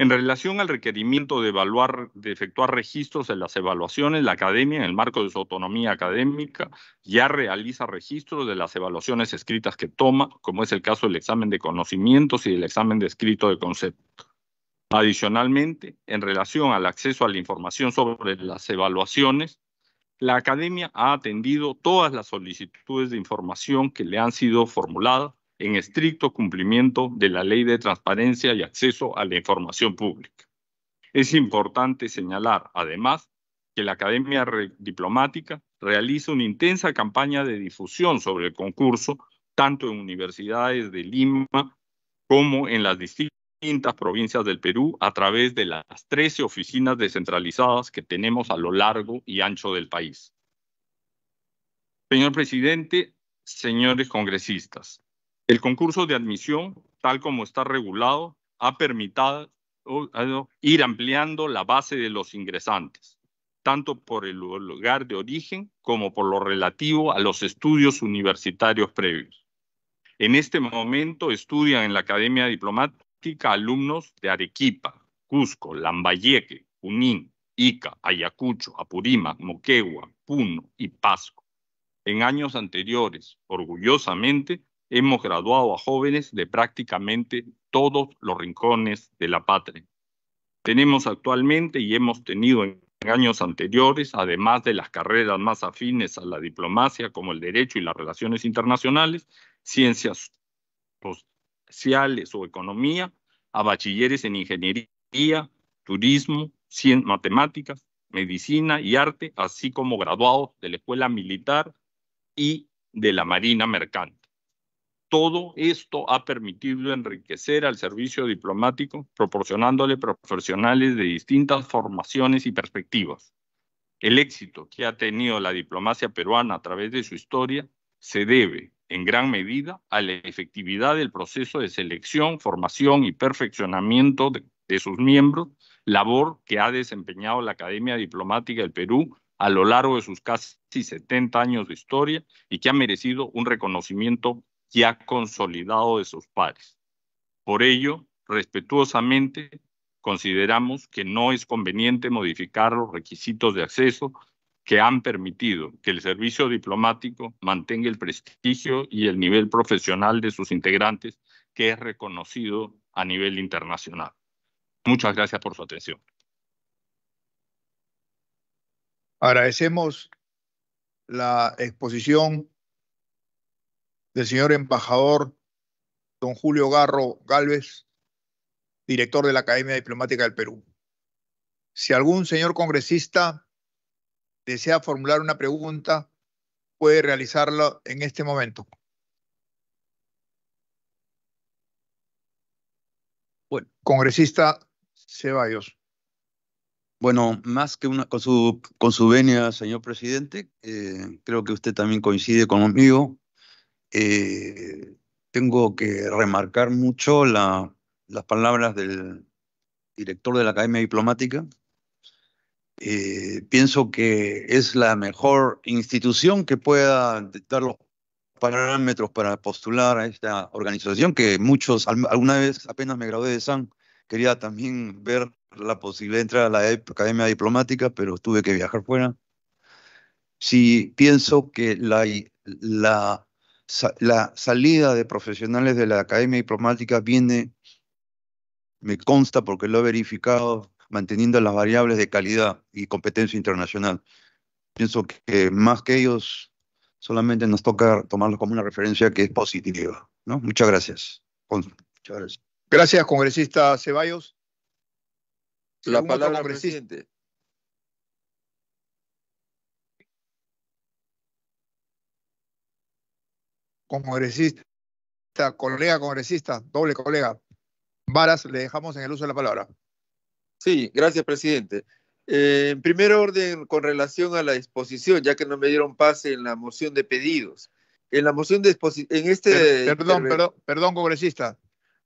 S7: en relación al requerimiento de evaluar, de efectuar registros de las evaluaciones, la academia, en el marco de su autonomía académica, ya realiza registros de las evaluaciones escritas que toma, como es el caso del examen de conocimientos y el examen de escrito de concepto. Adicionalmente, en relación al acceso a la información sobre las evaluaciones, la academia ha atendido todas las solicitudes de información que le han sido formuladas en estricto cumplimiento de la ley de transparencia y acceso a la información pública. Es importante señalar, además, que la Academia Diplomática realiza una intensa campaña de difusión sobre el concurso, tanto en universidades de Lima como en las distintas provincias del Perú, a través de las 13 oficinas descentralizadas que tenemos a lo largo y ancho del país. Señor presidente, señores congresistas, el concurso de admisión, tal como está regulado, ha permitido ir ampliando la base de los ingresantes, tanto por el lugar de origen como por lo relativo a los estudios universitarios previos. En este momento estudian en la Academia Diplomática alumnos de Arequipa, Cusco, Lambayeque, Junín, Ica, Ayacucho, Apurímac, Moquegua, Puno y Pasco. En años anteriores, orgullosamente, hemos graduado a jóvenes de prácticamente todos los rincones de la patria. Tenemos actualmente y hemos tenido en años anteriores, además de las carreras más afines a la diplomacia como el derecho y las relaciones internacionales, ciencias sociales o economía, a bachilleres en ingeniería, turismo, matemáticas, medicina y arte, así como graduados de la escuela militar y de la Marina Mercante. Todo esto ha permitido enriquecer al servicio diplomático, proporcionándole profesionales de distintas formaciones y perspectivas. El éxito que ha tenido la diplomacia peruana a través de su historia se debe, en gran medida, a la efectividad del proceso de selección, formación y perfeccionamiento de, sus miembros, labor que ha desempeñado la Academia Diplomática del Perú a lo largo de sus casi 70 años de historia y que ha merecido un reconocimiento ha consolidado de sus pares. Por ello, respetuosamente, consideramos que no es conveniente modificar los requisitos de acceso que han permitido que el servicio diplomático mantenga el prestigio y el nivel profesional de sus integrantes, que es reconocido a nivel internacional. Muchas gracias por su atención.
S1: Agradecemos la exposición el señor embajador don Julio Garro Galvez, director de la Academia Diplomática del Perú. Si algún señor congresista desea formular una pregunta, puede realizarla en este momento. Bueno, congresista Ceballos.
S4: Bueno, más que una, con su, con su venia, señor presidente, eh, creo que usted también coincide conmigo eh, tengo que remarcar mucho las palabras del director de la Academia Diplomática. Eh, pienso que es la mejor institución que pueda dar los parámetros para postular a esta organización, que muchos, alguna vez apenas me gradué de SAN, quería también ver la posibilidad de entrar a la e Academia Diplomática, pero tuve que viajar fuera. Sí, pienso que la la salida de profesionales de la Academia Diplomática viene, me consta porque lo he verificado, manteniendo las variables de calidad y competencia internacional. Pienso que más que ellos, solamente nos toca tomarlos como una referencia que es positiva. ¿no? Muchas gracias.
S1: gracias. congresista Ceballos.
S3: La palabra, presidente.
S1: congresista, colega congresista, doble colega, Varas, le dejamos en el uso de la palabra.
S3: Sí, gracias, presidente. Eh, en primer orden, con relación a la exposición, ya que no me dieron pase en la moción de pedidos. En la moción de exposición, en este... perdón, perdón, perdón, congresista.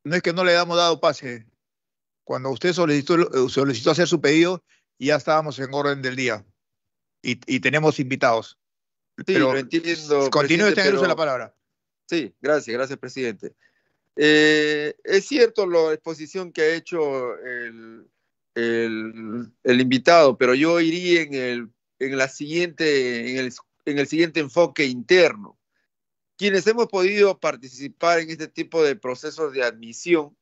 S1: No es que no le hayamos
S3: dado pase.
S1: Cuando usted solicitó, hacer su pedido, ya estábamos en orden del día. Y, tenemos invitados.
S3: Sí, lo entiendo. Continúe teniendo uso de la palabra. Sí, gracias, gracias, presidente. Eh, es cierto la exposición que ha hecho el, el, invitado, pero yo iría en el, en la siguiente, en el, en el siguiente enfoque interno. Quienes hemos podido participar en este tipo de procesos de admisión,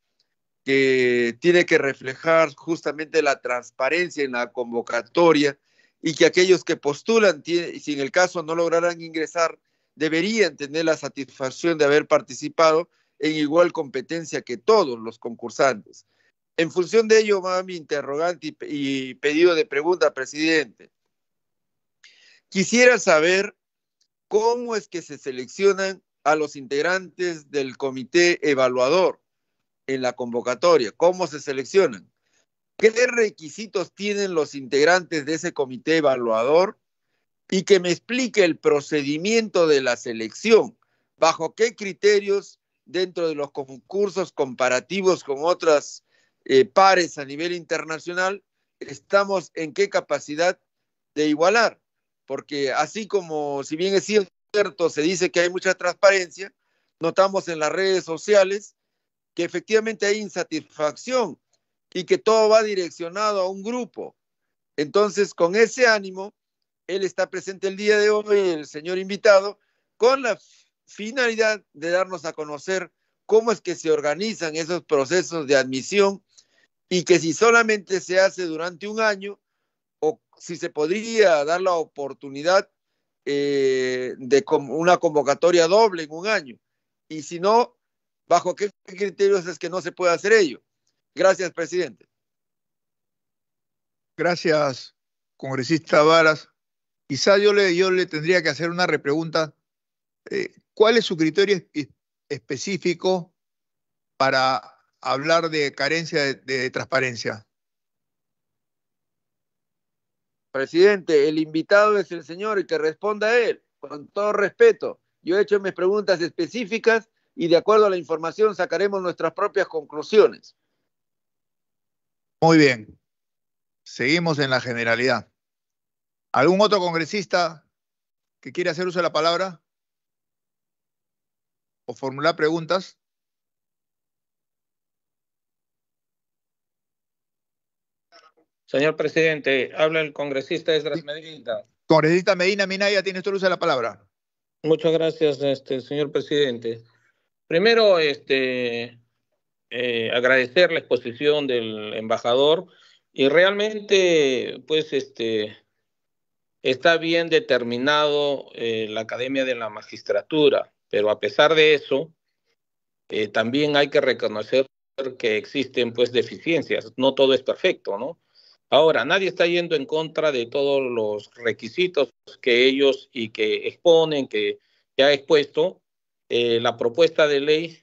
S3: que tiene que reflejar justamente la transparencia en la convocatoria y que aquellos que postulan, si en el caso no lograrán ingresar, deberían tener la satisfacción de haber participado en igual competencia que todos los concursantes. En función de ello, va mi interrogante y, y pedido de pregunta, presidente. Quisiera saber cómo es que se seleccionan a los integrantes del comité evaluador en la convocatoria, cómo se seleccionan, qué requisitos tienen los integrantes de ese comité evaluador y que me explique el procedimiento de la selección, bajo qué criterios dentro de los concursos comparativos con otras eh, pares a nivel internacional, estamos en qué capacidad de igualar, porque así como si bien es cierto, se dice que hay mucha transparencia, notamos en las redes sociales que efectivamente hay insatisfacción y que todo va direccionado a un grupo. Entonces, con ese ánimo, él está presente el día de hoy, el señor invitado, con la finalidad de darnos a conocer cómo es que se organizan esos procesos de admisión y que si solamente se hace durante un año o si se podría dar la oportunidad eh, de una convocatoria doble en un año y si no, bajo qué criterios es que no se puede hacer ello. Gracias, presidente.
S1: Gracias, congresista Varas. Quizá yo le, yo le tendría que hacer una repregunta. Eh, ¿Cuál es su criterio específico para hablar de carencia de, transparencia?
S3: Presidente, el invitado es el señor y que responda él, con todo respeto. Yo he hecho mis preguntas específicas y de acuerdo a la información sacaremos nuestras propias conclusiones.
S1: Muy bien. Seguimos en la generalidad. ¿Algún otro congresista que quiera hacer uso de la palabra? ¿O formular preguntas?
S5: Señor presidente, habla el congresista Esdras Medina.
S1: Congresista Medina Minaya,
S5: tiene usted uso de la palabra. Muchas gracias, este, señor presidente. Primero, este, eh, agradecer la exposición del embajador y realmente, pues, este, Está bien determinado eh, la Academia de la Magistratura, pero a pesar de eso, eh, también hay que reconocer que existen pues deficiencias, no todo es perfecto, ¿no? Ahora, nadie está yendo en contra de todos los requisitos que ellos y que exponen, que ya ha expuesto. Eh, la propuesta de ley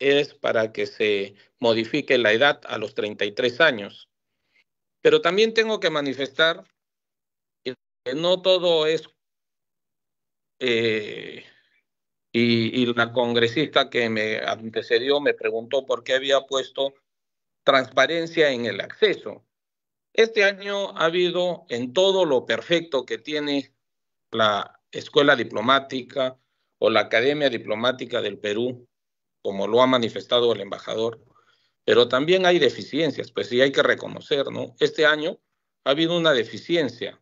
S5: es para que se modifique la edad a los 33 años. Pero también tengo que manifestar no todo es... Eh, y, y, la congresista que me antecedió me preguntó por qué había puesto transparencia en el acceso. Este año ha habido en todo lo perfecto que tiene la escuela diplomática o la Academia Diplomática del Perú, como lo ha manifestado el embajador, pero también hay deficiencias, pues sí hay que reconocer, ¿no? Este año ha habido una deficiencia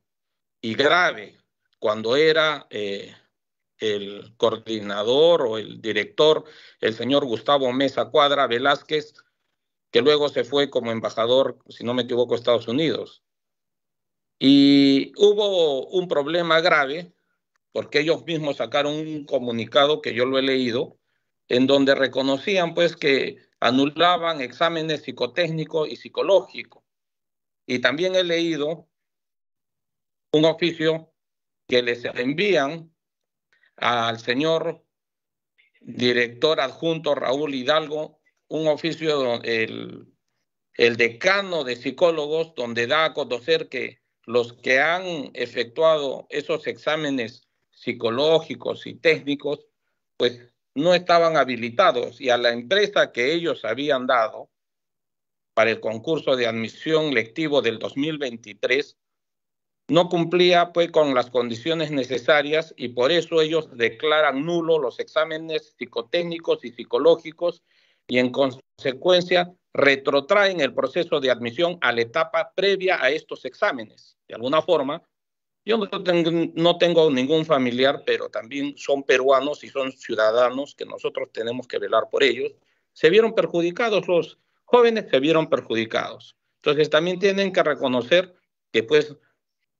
S5: y grave cuando era eh, el coordinador o el director, el señor Gustavo Mesa Cuadra Velázquez, que luego se fue como embajador, si no me equivoco, a Estados Unidos. Y hubo un problema grave porque ellos mismos sacaron un comunicado que yo lo he leído, en donde reconocían pues que anulaban exámenes psicotécnicos y psicológicos. Y también he leído un oficio que les envían al señor director adjunto Raúl Hidalgo, un oficio, el, el decano de psicólogos, donde da a conocer que los que han efectuado esos exámenes psicológicos y técnicos, pues no estaban habilitados y a la empresa que ellos habían dado para el concurso de admisión lectivo del 2023 no cumplía pues con las condiciones necesarias y por eso ellos declaran nulo los exámenes psicotécnicos y psicológicos y en consecuencia retrotraen el proceso de admisión a la etapa previa a estos exámenes. De alguna forma, yo no tengo, no tengo ningún familiar, pero también son peruanos y son ciudadanos que nosotros tenemos que velar por ellos. Se vieron perjudicados los jóvenes, se vieron perjudicados. Entonces también tienen que reconocer que pues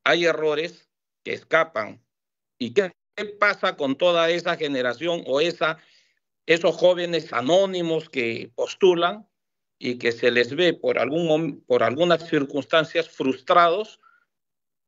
S5: hay errores que escapan. ¿Y qué, pasa con toda esa generación o esa, esos jóvenes anónimos que postulan y que se les ve por, algún, por algunas circunstancias frustrados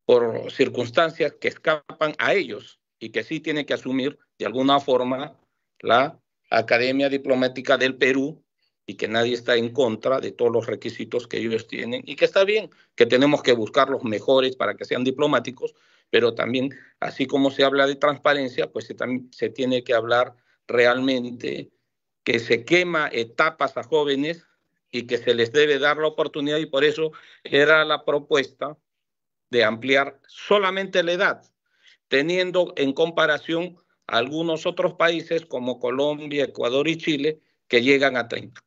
S5: por circunstancias que escapan a ellos y que sí tiene que asumir de alguna forma la Academia Diplomática del Perú y que nadie está en contra de todos los requisitos que ellos tienen y que está bien, que tenemos que buscar los mejores para que sean diplomáticos, pero también, así como se habla de transparencia, pues se, también, se tiene que hablar realmente que se quema etapas a jóvenes y que se les debe dar la oportunidad y por eso era la propuesta de ampliar solamente la edad, teniendo en comparación a algunos otros países como Colombia, Ecuador y Chile que llegan a 30.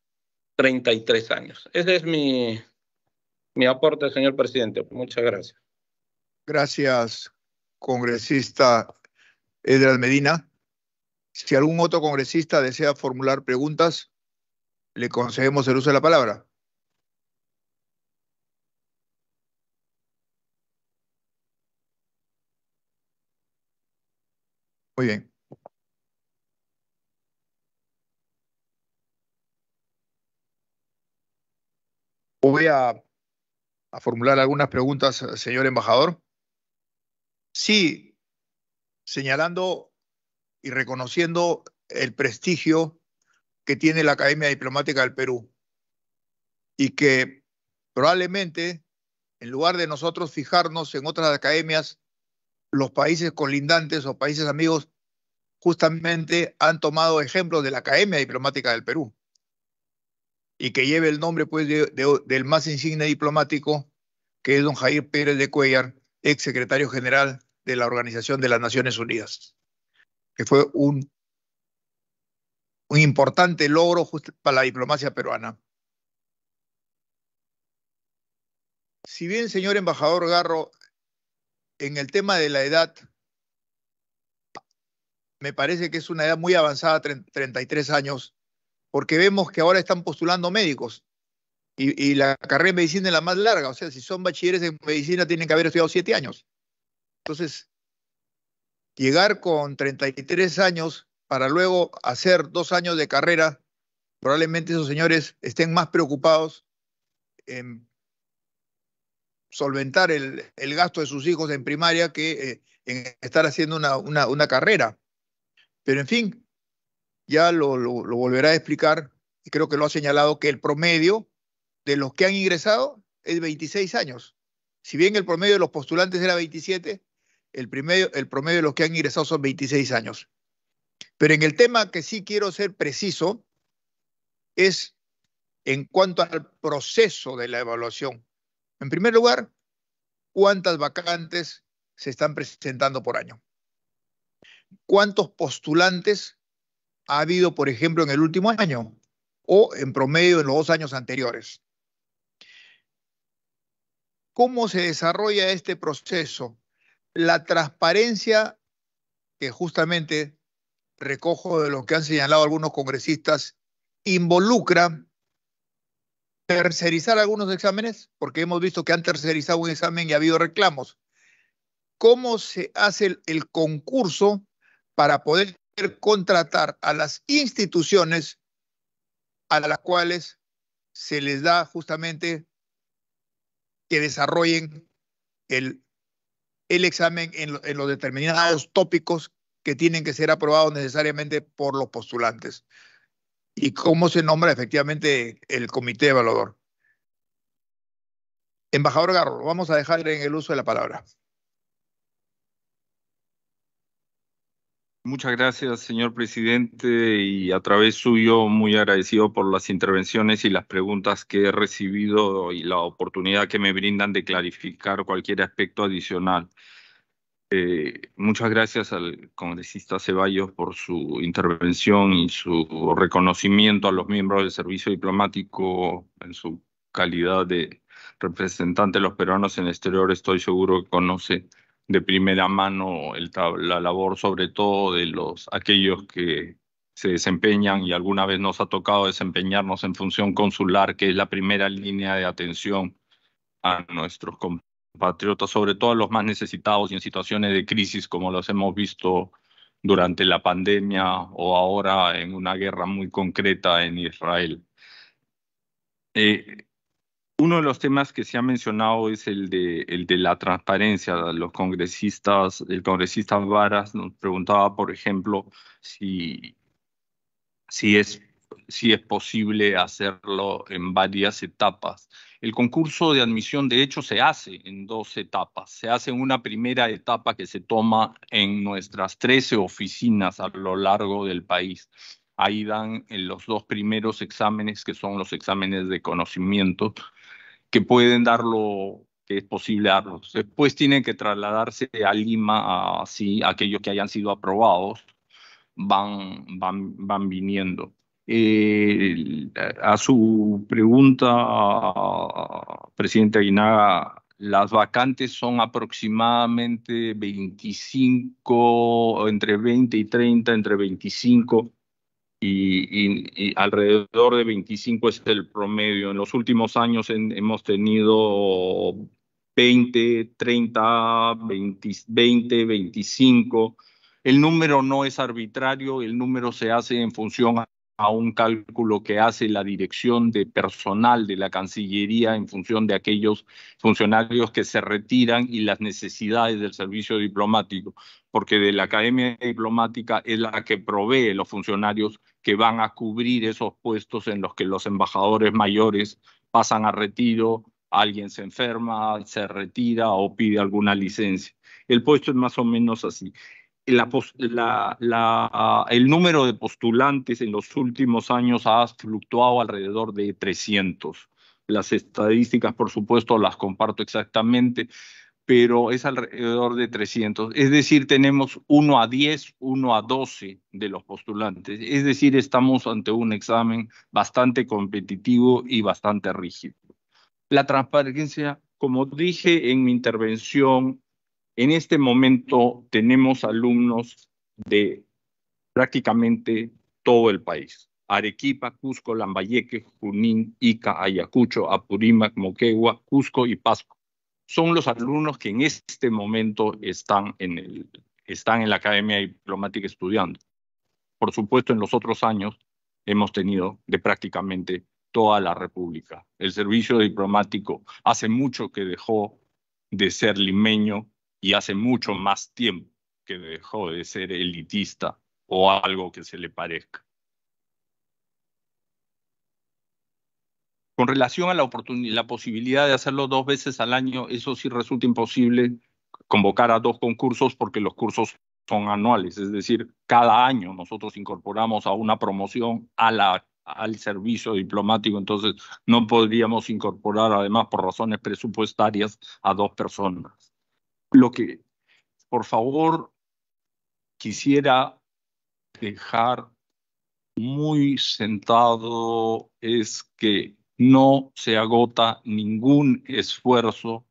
S5: 33 años. Ese es mi, aporte, señor presidente. Muchas gracias.
S1: Gracias, congresista Edral Medina. Si algún otro congresista desea formular preguntas, le concedemos el uso de la palabra. Muy bien. Voy a, formular algunas preguntas, señor embajador. Sí, señalando y reconociendo el prestigio que tiene la Academia Diplomática del Perú y que probablemente, en lugar de nosotros fijarnos en otras academias, los países colindantes o países amigos justamente han tomado ejemplos de la Academia Diplomática del Perú y que lleve el nombre pues, del más insigne diplomático, que es don Jair Pérez de Cuellar, ex secretario general de la Organización de las Naciones Unidas, que fue un, un importante logro para la diplomacia peruana. Si bien, señor embajador Garro, en el tema de la edad, me parece que es una edad muy avanzada, 33 años, porque vemos que ahora están postulando médicos y, la carrera de medicina es la más larga, o sea, si son bachilleres en medicina tienen que haber estudiado siete años. Entonces, llegar con 33 años para luego hacer dos años de carrera, probablemente esos señores estén más preocupados en solventar el, gasto de sus hijos en primaria que eh, en estar haciendo una carrera. Pero en fin, ya lo, volverá a explicar, y creo que lo ha señalado, que el promedio de los que han ingresado es 26 años. Si bien el promedio de los postulantes era 27, el, el promedio de los que han ingresado son 26 años. Pero en el tema que sí quiero ser preciso es en cuanto al proceso de la evaluación. En primer lugar, ¿cuántas vacantes se están presentando por año? ¿Cuántos postulantes ha habido, por ejemplo, en el último año o en promedio en los dos años anteriores. ¿Cómo se desarrolla este proceso? La transparencia que justamente recojo de lo que han señalado algunos congresistas involucra tercerizar algunos exámenes, porque hemos visto que han tercerizado un examen y ha habido reclamos. ¿Cómo se hace el, concurso para poder contratar a las instituciones a las cuales se les da justamente que desarrollen el, examen en, en los determinados tópicos que tienen que ser aprobados necesariamente por los postulantes. ¿Y cómo se nombra efectivamente el comité evaluador? Embajador Garro, vamos a dejar en el uso de la palabra.
S7: Muchas gracias, señor presidente, y a través suyo muy agradecido por las intervenciones y las preguntas que he recibido y la oportunidad que me brindan de clarificar cualquier aspecto adicional. Eh, muchas gracias al congresista Ceballos por su intervención y su reconocimiento a los miembros del servicio diplomático en su calidad de representante de los peruanos en el exterior. Estoy seguro que conoce de primera mano la labor sobre todo de los aquellos que se desempeñan y alguna vez nos ha tocado desempeñarnos en función consular, que es la primera línea de atención a nuestros compatriotas, sobre todo a los más necesitados y en situaciones de crisis como los hemos visto durante la pandemia o ahora en una guerra muy concreta en Israel. Eh, uno de los temas que se ha mencionado es el de, la transparencia. Los congresistas, el congresista Varas nos preguntaba, por ejemplo, si, es, posible hacerlo en varias etapas. El concurso de admisión, de hecho, se hace en dos etapas. Se hace en una primera etapa que se toma en nuestras 13 oficinas a lo largo del país ahí dan eh, los dos primeros exámenes, que son los exámenes de conocimiento, que pueden lo que es posible darlos. Después tienen que trasladarse a Lima, así aquellos que hayan sido aprobados van, van, van viniendo. Eh, a su pregunta, presidente Aguinaga, las vacantes son aproximadamente 25, entre 20 y 30, entre 25 y, alrededor de 25 es el promedio. En los últimos años hemos tenido 20, 30, 20, 20, 25. El número no es arbitrario, el número se hace en función a un cálculo que hace la dirección de personal de la Cancillería en función de aquellos funcionarios que se retiran y las necesidades del servicio diplomático, porque de la Academia Diplomática es la que provee los funcionarios que van a cubrir esos puestos en los que los embajadores mayores pasan a retiro, alguien se enferma, se retira o pide alguna licencia. El puesto es más o menos así. el número de postulantes en los últimos años ha fluctuado alrededor de 300. Las estadísticas, por supuesto, las comparto exactamente, pero es alrededor de 300. Es decir, tenemos 1 a 10, 1 a 12 de los postulantes. Es decir, estamos ante un examen bastante competitivo y bastante rígido. La transparencia, como dije en mi intervención, en este momento tenemos alumnos de prácticamente todo el país. Arequipa, Cusco, Lambayeque, Junín, Ica, Ayacucho, Apurímac, Moquegua, Cusco y Pasco son los alumnos que en este momento están en, el, están en la Academia Diplomática estudiando. Por supuesto, en los otros años hemos tenido de prácticamente toda la República. El servicio diplomático hace mucho que dejó de ser limeño y hace mucho más tiempo que dejó de ser elitista o algo que se le parezca. Con relación a la, oportunidad, la posibilidad de hacerlo dos veces al año, eso sí resulta imposible convocar a dos concursos porque los cursos son anuales, es decir, cada año nosotros incorporamos a una promoción al servicio diplomático, entonces no podríamos incorporar además por razones presupuestarias a dos personas. Lo que, por favor, quisiera dejar muy sentado es que no se agota ningún esfuerzo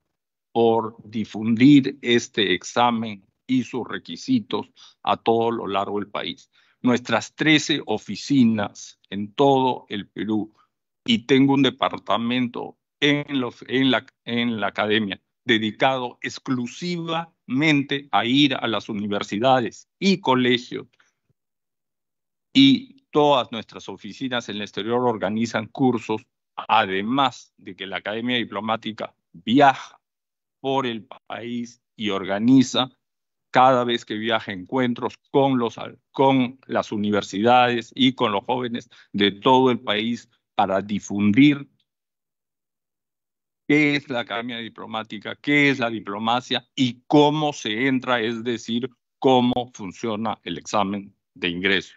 S7: por difundir este examen y sus requisitos a todo lo largo del país. Nuestras 13 oficinas en todo el Perú y tengo un departamento en, la, en la academia dedicado exclusivamente a ir a las universidades y colegios y todas nuestras oficinas en el exterior organizan cursos además de que la Academia Diplomática viaja por el país y organiza cada vez que viaja encuentros con, las universidades y con los jóvenes de todo el país para difundir qué es la academia diplomática, qué es la diplomacia y cómo se entra, es decir, cómo funciona el examen de ingreso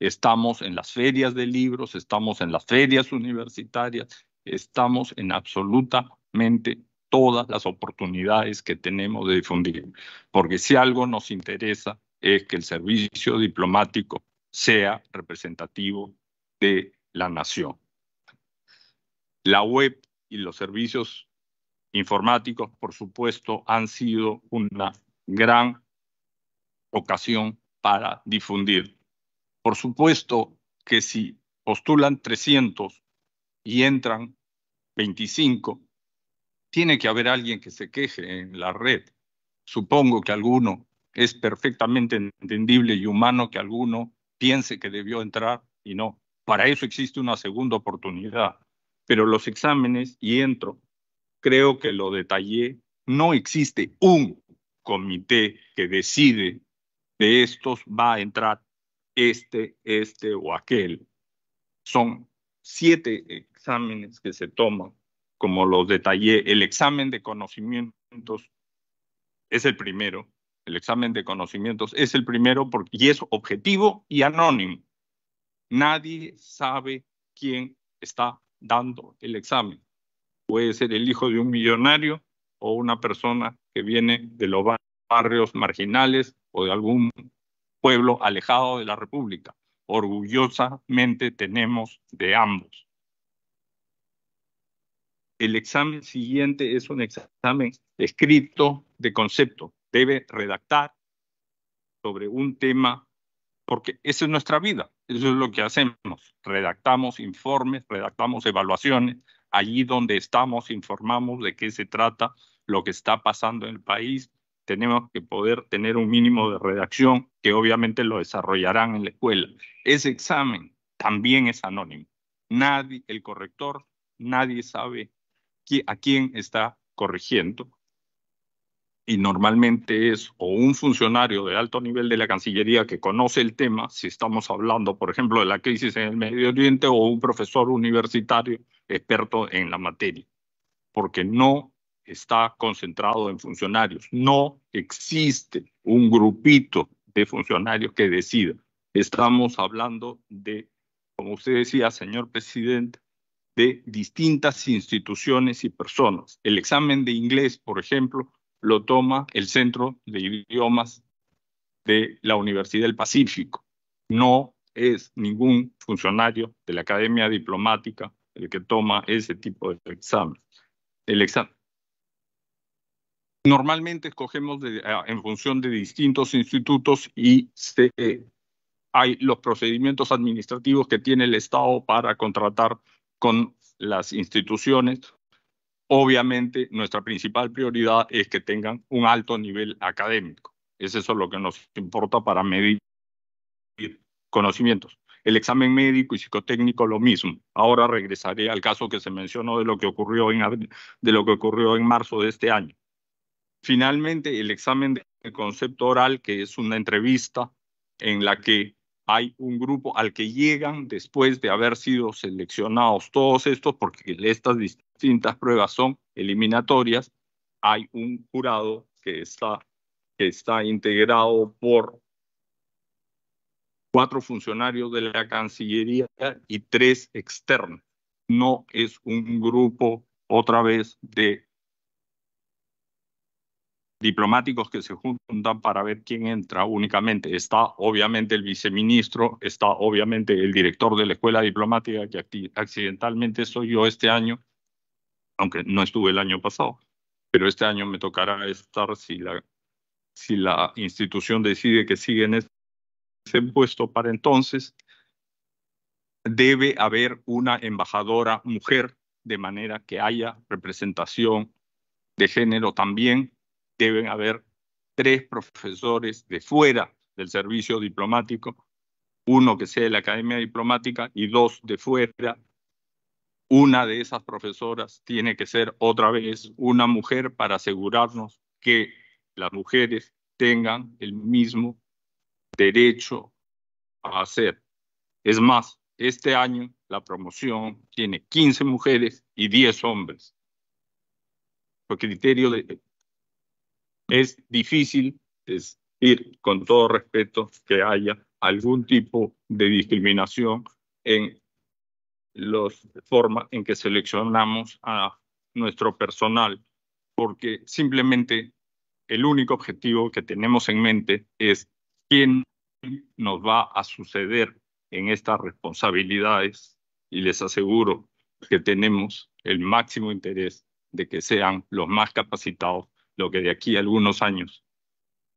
S7: estamos en las ferias de libros, estamos en las ferias universitarias, estamos en absolutamente todas las oportunidades que tenemos de difundir, porque si algo nos interesa es que el servicio diplomático sea representativo de la nación. La web y los servicios informáticos, por supuesto, han sido una gran ocasión para difundir por supuesto que si postulan 300 y entran 25, tiene que haber alguien que se queje en la red. Supongo que alguno es perfectamente entendible y humano que alguno piense que debió entrar y no. Para eso existe una segunda oportunidad. Pero los exámenes y entro, creo que lo detallé, no existe un comité que decide de estos va a entrar este, este o aquel. Son siete exámenes que se toman, como los detallé. El examen de conocimientos es el primero. El examen de conocimientos es el primero porque y es objetivo y anónimo. Nadie sabe quién está dando el examen. Puede ser el hijo de un millonario o una persona que viene de los barrios marginales o de algún pueblo alejado de la República. Orgullosamente tenemos de ambos. El examen siguiente es un examen escrito de concepto. Debe redactar sobre un tema, porque esa es nuestra vida, eso es lo que hacemos. Redactamos informes, redactamos evaluaciones, allí donde estamos informamos de qué se trata, lo que está pasando en el país, tenemos que poder tener un mínimo de redacción que obviamente lo desarrollarán en la escuela. Ese examen también es anónimo. Nadie, el corrector, nadie sabe a quién está corrigiendo. Y normalmente es o un funcionario de alto nivel de la Cancillería que conoce el tema, si estamos hablando, por ejemplo, de la crisis en el Medio Oriente, o un profesor universitario experto en la materia, porque no está concentrado en funcionarios. No existe un grupito de funcionarios que decida. Estamos hablando de, como usted decía, señor presidente, de distintas instituciones y personas. El examen de inglés, por ejemplo, lo toma el Centro de Idiomas de la Universidad del Pacífico. No es ningún funcionario de la Academia Diplomática el que toma ese tipo de examen. El examen. Normalmente escogemos ah, en función de distintos institutos y hay los procedimientos administrativos que tiene el Estado para contratar con las instituciones. Obviamente, nuestra principal prioridad es que tengan un alto nivel académico. Es eso lo que nos importa para medir conocimientos. El examen médico y psicotécnico lo mismo. Ahora regresaré al caso que se mencionó de lo que ocurrió en de lo que ocurrió en marzo de este año. Finalmente, el examen de concepto oral, que es una entrevista en la que hay un grupo al que llegan después de haber sido seleccionados todos estos, porque estas distintas pruebas son eliminatorias, hay un jurado que está, está integrado por cuatro funcionarios de la Cancillería y tres externos. No es un grupo, otra vez, de diplomáticos que se juntan para ver quién entra únicamente. Está obviamente el viceministro, está obviamente el director de la escuela diplomática, que accidentalmente soy yo este año, aunque no estuve el año pasado, pero este año me tocará estar si la, si la institución decide que sigue en ese este puesto para entonces. Debe haber una embajadora mujer de manera que haya representación de género también deben haber tres profesores de fuera del servicio diplomático, uno que sea de la Academia Diplomática y dos de fuera. Una de esas profesoras tiene que ser otra vez una mujer para asegurarnos que las mujeres tengan el mismo derecho a hacer. Es más, este año la promoción tiene 15 mujeres y 10 hombres. Por criterio de es difícil, decir con todo respeto, que haya algún tipo de discriminación en las formas en que seleccionamos a nuestro personal, porque simplemente el único objetivo que tenemos en mente es quién nos va a suceder en estas responsabilidades y les aseguro que tenemos el máximo interés de que sean los más capacitados lo que de aquí algunos años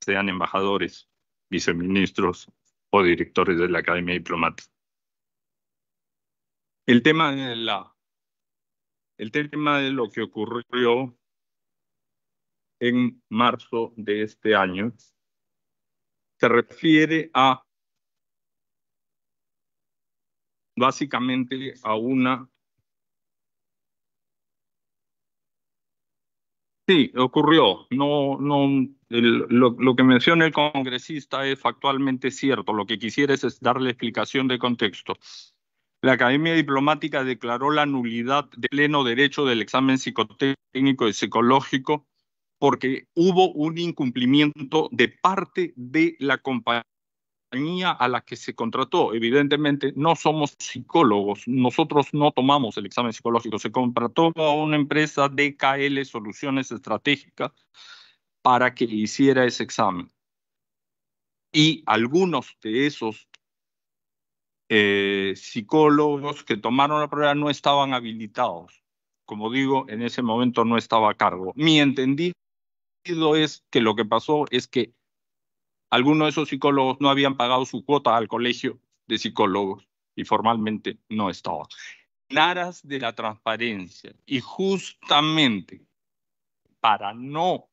S7: sean embajadores, viceministros o directores de la Academia Diplomática. El tema de la el tema de lo que ocurrió en marzo de este año se refiere a básicamente a una Sí, ocurrió. No, no, lo, que menciona el congresista es factualmente cierto. Lo que quisiera es, darle explicación de contexto. La Academia Diplomática declaró la nulidad de pleno derecho del examen psicotécnico y psicológico porque hubo un incumplimiento de parte de la compañía a la que se contrató. Evidentemente, no somos psicólogos, nosotros no tomamos el examen psicológico, se contrató a una empresa DKL Soluciones Estratégicas para que hiciera ese examen. Y algunos de esos eh, psicólogos que tomaron la prueba no estaban habilitados. Como digo, en ese momento no estaba a cargo. Mi entendido es que lo que pasó es que algunos de esos psicólogos no habían pagado su cuota al colegio de psicólogos y formalmente no estaba. En aras de la transparencia y justamente para no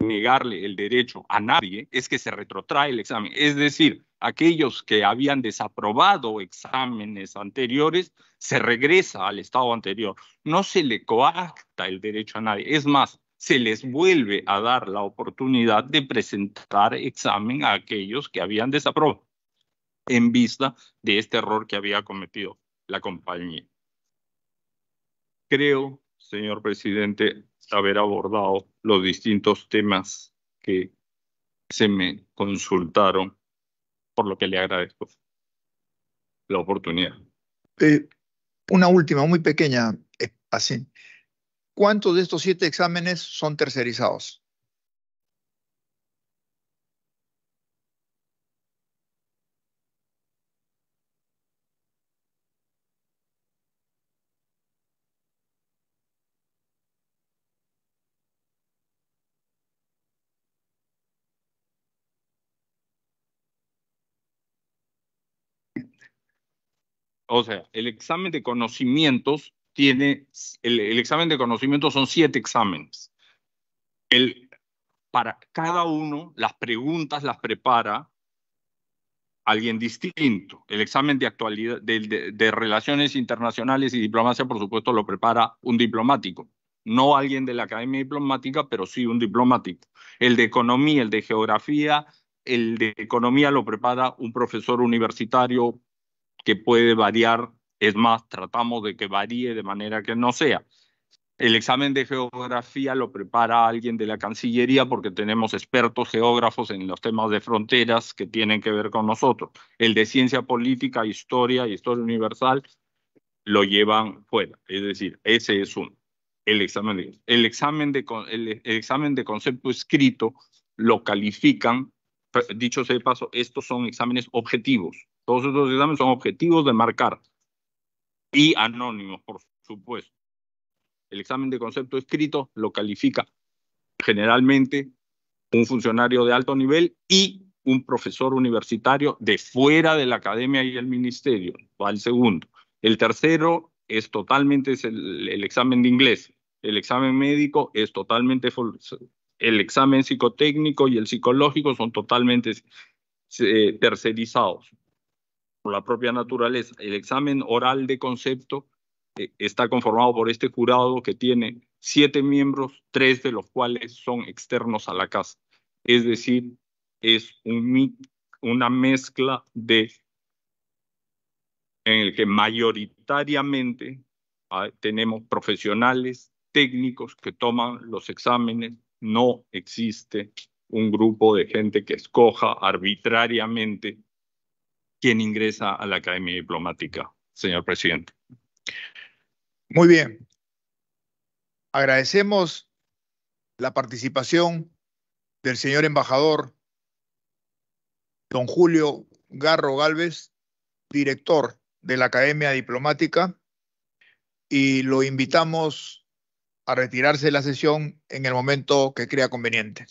S7: negarle el derecho a nadie es que se retrotrae el examen. Es decir, aquellos que habían desaprobado exámenes anteriores se regresa al estado anterior. No se le coacta el derecho a nadie. Es más, se les vuelve a dar la oportunidad de presentar examen a aquellos que habían desaprobado en vista de este error que había cometido la compañía. Creo, señor presidente, haber abordado los distintos temas que se me consultaron, por lo que le agradezco la oportunidad.
S3: Eh,
S1: una última, muy pequeña, eh, así. ¿cuántos de estos siete exámenes son tercerizados?
S7: O sea, el examen de conocimientos tiene, el, examen de conocimiento son siete exámenes. El, para cada uno, las preguntas las prepara alguien distinto. El examen de actualidad de, de, relaciones internacionales y diplomacia, por supuesto, lo prepara un diplomático. No alguien de la academia diplomática, pero sí un diplomático. El de economía, el de geografía, el de economía lo prepara un profesor universitario que puede variar es más, tratamos de que varíe de manera que no sea. El examen de geografía lo prepara alguien de la Cancillería porque tenemos expertos geógrafos en los temas de fronteras que tienen que ver con nosotros. El de ciencia política, historia y historia universal lo llevan fuera. Es decir, ese es uno. El examen el examen el examen de concepto escrito lo califican, dicho sea de paso, estos son exámenes objetivos. Todos estos exámenes son objetivos de marcar y anónimos, por supuesto. El examen de concepto escrito lo califica generalmente un funcionario de alto nivel y un profesor universitario de fuera de la academia y el ministerio. Va el segundo. El tercero es totalmente es el, examen de inglés. El examen médico es totalmente el examen psicotécnico y el psicológico son totalmente eh, tercerizados por la propia naturaleza. El examen oral de concepto eh, está conformado por este jurado que tiene siete miembros, tres de los cuales son externos a la casa. Es decir, es una mezcla de en el que mayoritariamente ah, tenemos profesionales técnicos que toman los exámenes, no existe un grupo de gente que escoja arbitrariamente quien ingresa a la Academia Diplomática, señor presidente.
S1: Muy bien. Agradecemos la participación del señor embajador don Julio Garro Galvez, director de la Academia Diplomática, y lo invitamos a retirarse de la sesión en el momento que crea conveniente.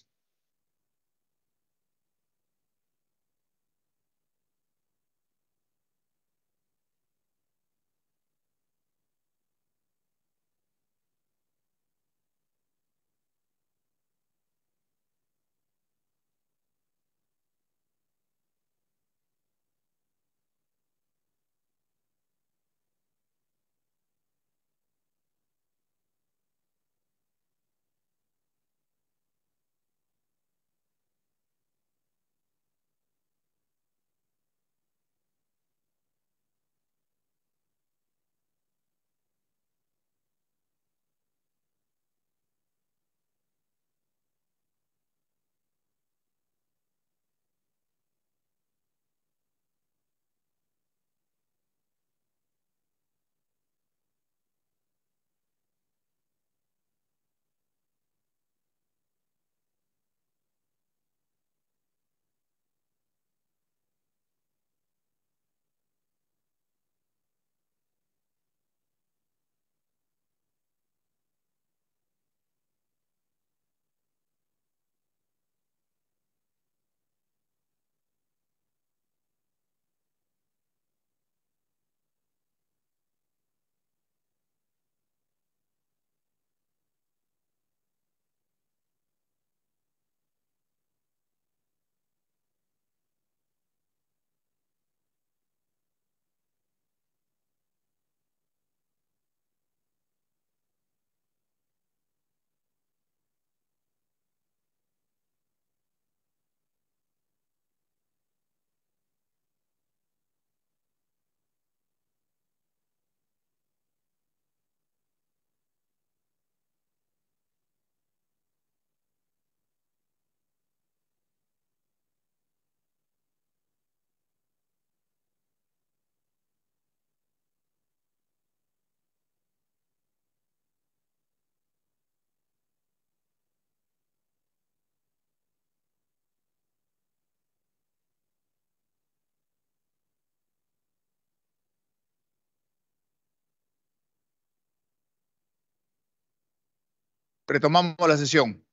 S1: Retomamos la sesión.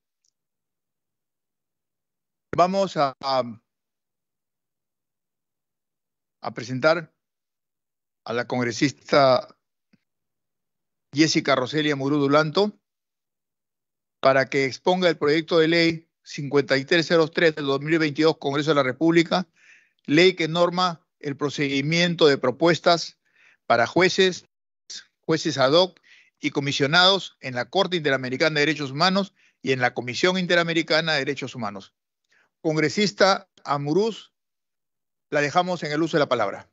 S1: Vamos a, presentar a la congresista Jessica Roselia Murudulanto para que exponga el proyecto de ley 5303 del 2022 Congreso de la República, ley que norma el procedimiento de propuestas para jueces, jueces ad hoc y comisionados en la Corte Interamericana de Derechos Humanos y en la Comisión Interamericana de Derechos Humanos. Congresista Amuruz, la dejamos en el uso de la palabra.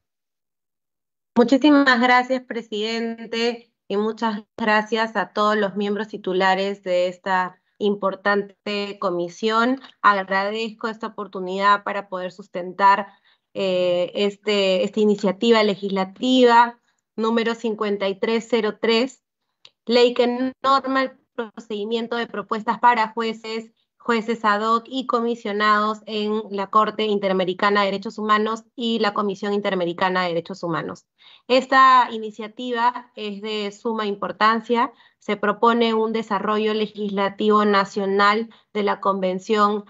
S8: Muchísimas gracias, presidente, y muchas gracias a todos los miembros titulares de esta importante comisión. Agradezco esta oportunidad para poder sustentar eh, este, esta iniciativa legislativa número 5303 ley que norma el procedimiento de propuestas para jueces, jueces ad hoc y comisionados en la Corte Interamericana de Derechos Humanos y la Comisión Interamericana de Derechos Humanos. Esta iniciativa es de suma importancia. Se propone un desarrollo legislativo nacional de la Convención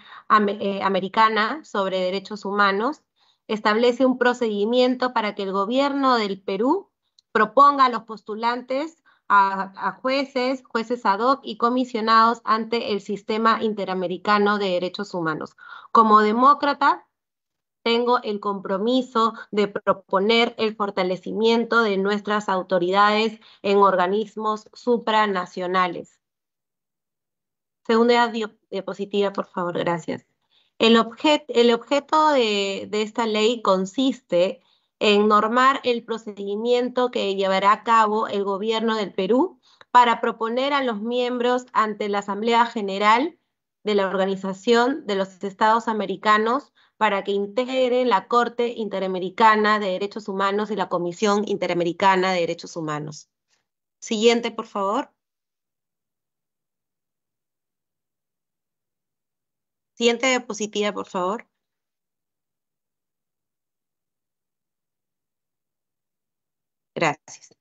S8: eh, Americana sobre Derechos Humanos. Establece un procedimiento para que el gobierno del Perú proponga a los postulantes a, jueces, jueces ad hoc y comisionados ante el sistema interamericano de derechos humanos. Como demócrata, tengo el compromiso de proponer el fortalecimiento de nuestras autoridades en organismos supranacionales. Segunda diapositiva, por favor, gracias. El, objeto de, de esta ley consiste en normar el procedimiento que llevará a cabo el gobierno del Perú para proponer a los miembros ante la Asamblea General de la Organización de los Estados Americanos para que integren la Corte Interamericana de Derechos Humanos y la Comisión Interamericana de Derechos Humanos. Siguiente, por favor. Siguiente diapositiva, por favor. Gracias.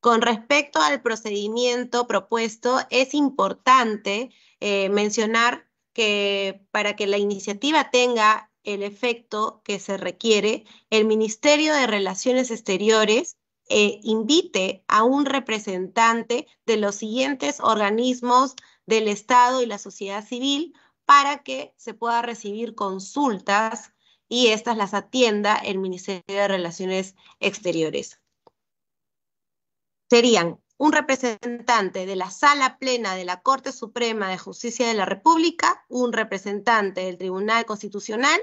S8: Con respecto al procedimiento propuesto, es importante eh, mencionar que para que la iniciativa tenga el efecto que se requiere, el Ministerio de Relaciones Exteriores eh, invite a un representante de los siguientes organismos del Estado y la sociedad civil para que se pueda recibir consultas y estas las atienda el Ministerio de Relaciones Exteriores serían un representante de la Sala Plena de la Corte Suprema de Justicia de la República, un representante del Tribunal Constitucional,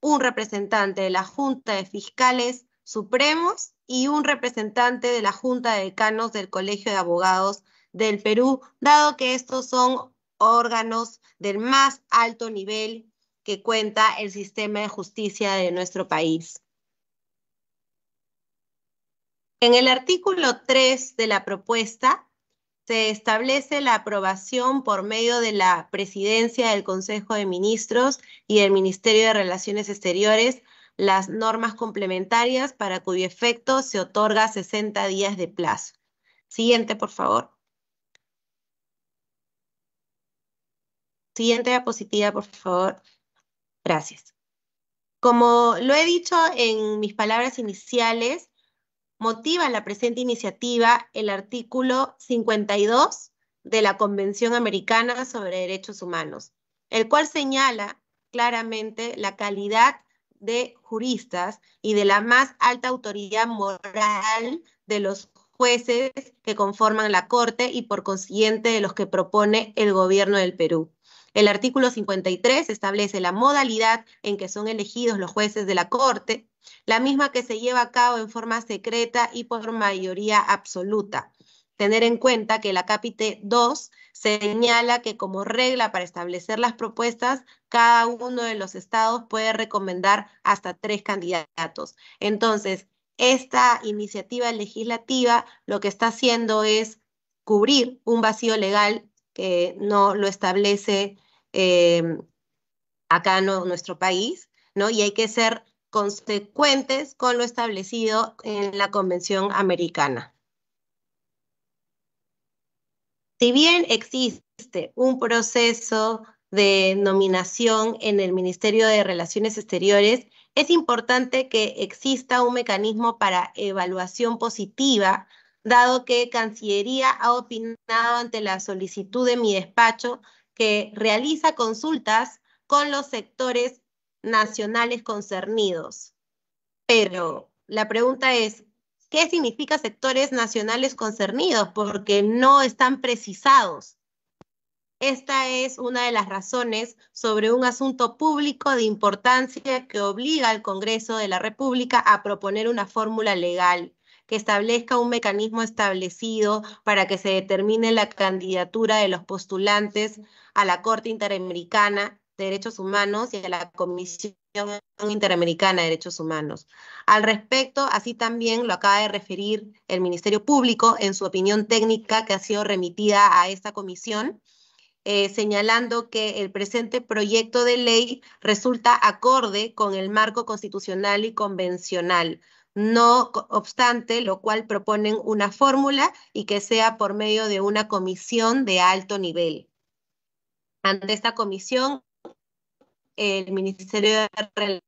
S8: un representante de la Junta de Fiscales Supremos y un representante de la Junta de Decanos del Colegio de Abogados del Perú, dado que estos son órganos del más alto nivel que cuenta el sistema de justicia de nuestro país. En el artículo 3 de la propuesta se establece la aprobación por medio de la presidencia del Consejo de Ministros y el Ministerio de Relaciones Exteriores las normas complementarias para cuyo efecto se otorga 60 días de plazo. Siguiente, por favor. Siguiente diapositiva, por favor. Gracias. Como lo he dicho en mis palabras iniciales, motiva la presente iniciativa el artículo 52 de la Convención Americana sobre Derechos Humanos, el cual señala claramente la calidad de juristas y de la más alta autoridad moral de los jueces que conforman la Corte y por consiguiente de los que propone el gobierno del Perú. El artículo 53 establece la modalidad en que son elegidos los jueces de la Corte, la misma que se lleva a cabo en forma secreta y por mayoría absoluta. Tener en cuenta que la capite 2 señala que como regla para establecer las propuestas, cada uno de los estados puede recomendar hasta tres candidatos. Entonces, esta iniciativa legislativa lo que está haciendo es cubrir un vacío legal que no lo establece eh, acá en nuestro país, ¿no? Y hay que ser consecuentes con lo establecido en la Convención Americana. Si bien existe un proceso de nominación en el Ministerio de Relaciones Exteriores, es importante que exista un mecanismo para evaluación positiva, dado que Cancillería ha opinado ante la solicitud de mi despacho que realiza consultas con los sectores nacionales concernidos. Pero la pregunta es, ¿qué significa sectores nacionales concernidos? Porque no están precisados. Esta es una de las razones sobre un asunto público de importancia que obliga al Congreso de la República a proponer una fórmula legal que establezca un mecanismo establecido para que se determine la candidatura de los postulantes a la Corte Interamericana de Derechos Humanos y a la Comisión Interamericana de Derechos Humanos. Al respecto, así también lo acaba de referir el Ministerio Público en su opinión técnica que ha sido remitida a esta comisión. Eh, señalando que el presente proyecto de ley resulta acorde con el marco constitucional y convencional, no obstante, lo cual proponen una fórmula y que sea por medio de una comisión de alto nivel. Ante esta comisión, el Ministerio de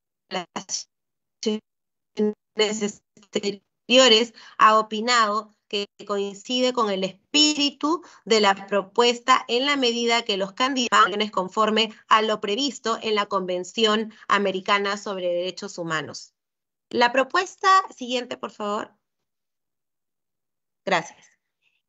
S8: Relaciones Exteriores ha opinado que coincide con el espíritu de la propuesta en la medida que los candidatos conforme a lo previsto en la Convención Americana sobre Derechos Humanos. La propuesta siguiente, por favor. Gracias.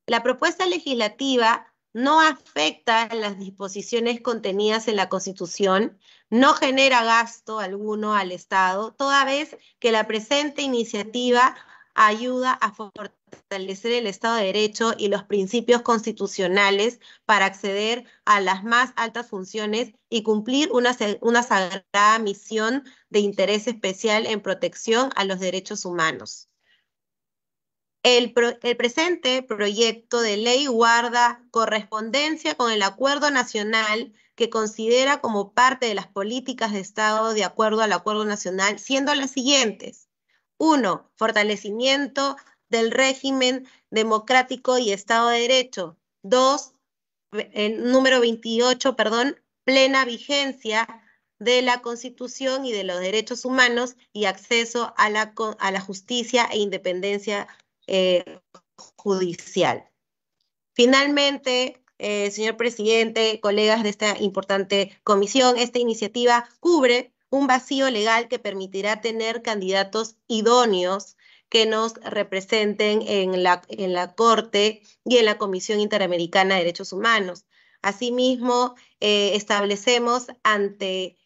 S8: La propuesta legislativa no afecta las disposiciones contenidas en la Constitución, no genera gasto alguno al Estado, toda vez que la presente iniciativa ayuda a fortalecer el Estado de Derecho y los principios constitucionales para acceder a las más altas funciones y cumplir una, una sagrada misión de interés especial en protección a los derechos humanos. El, presente proyecto de ley guarda correspondencia con el acuerdo nacional que considera como parte de las políticas de Estado de acuerdo al acuerdo nacional, siendo las siguientes. Uno, fortalecimiento del régimen democrático y Estado de Derecho. Dos, número 28, perdón, plena vigencia de la Constitución y de los derechos humanos y acceso a la, a la justicia e independencia eh, judicial. Finalmente, eh, señor presidente, colegas de esta importante comisión, esta iniciativa cubre un vacío legal que permitirá tener candidatos idóneos que nos representen en la, en la Corte y en la Comisión Interamericana de Derechos Humanos. Asimismo, eh, establecemos ante,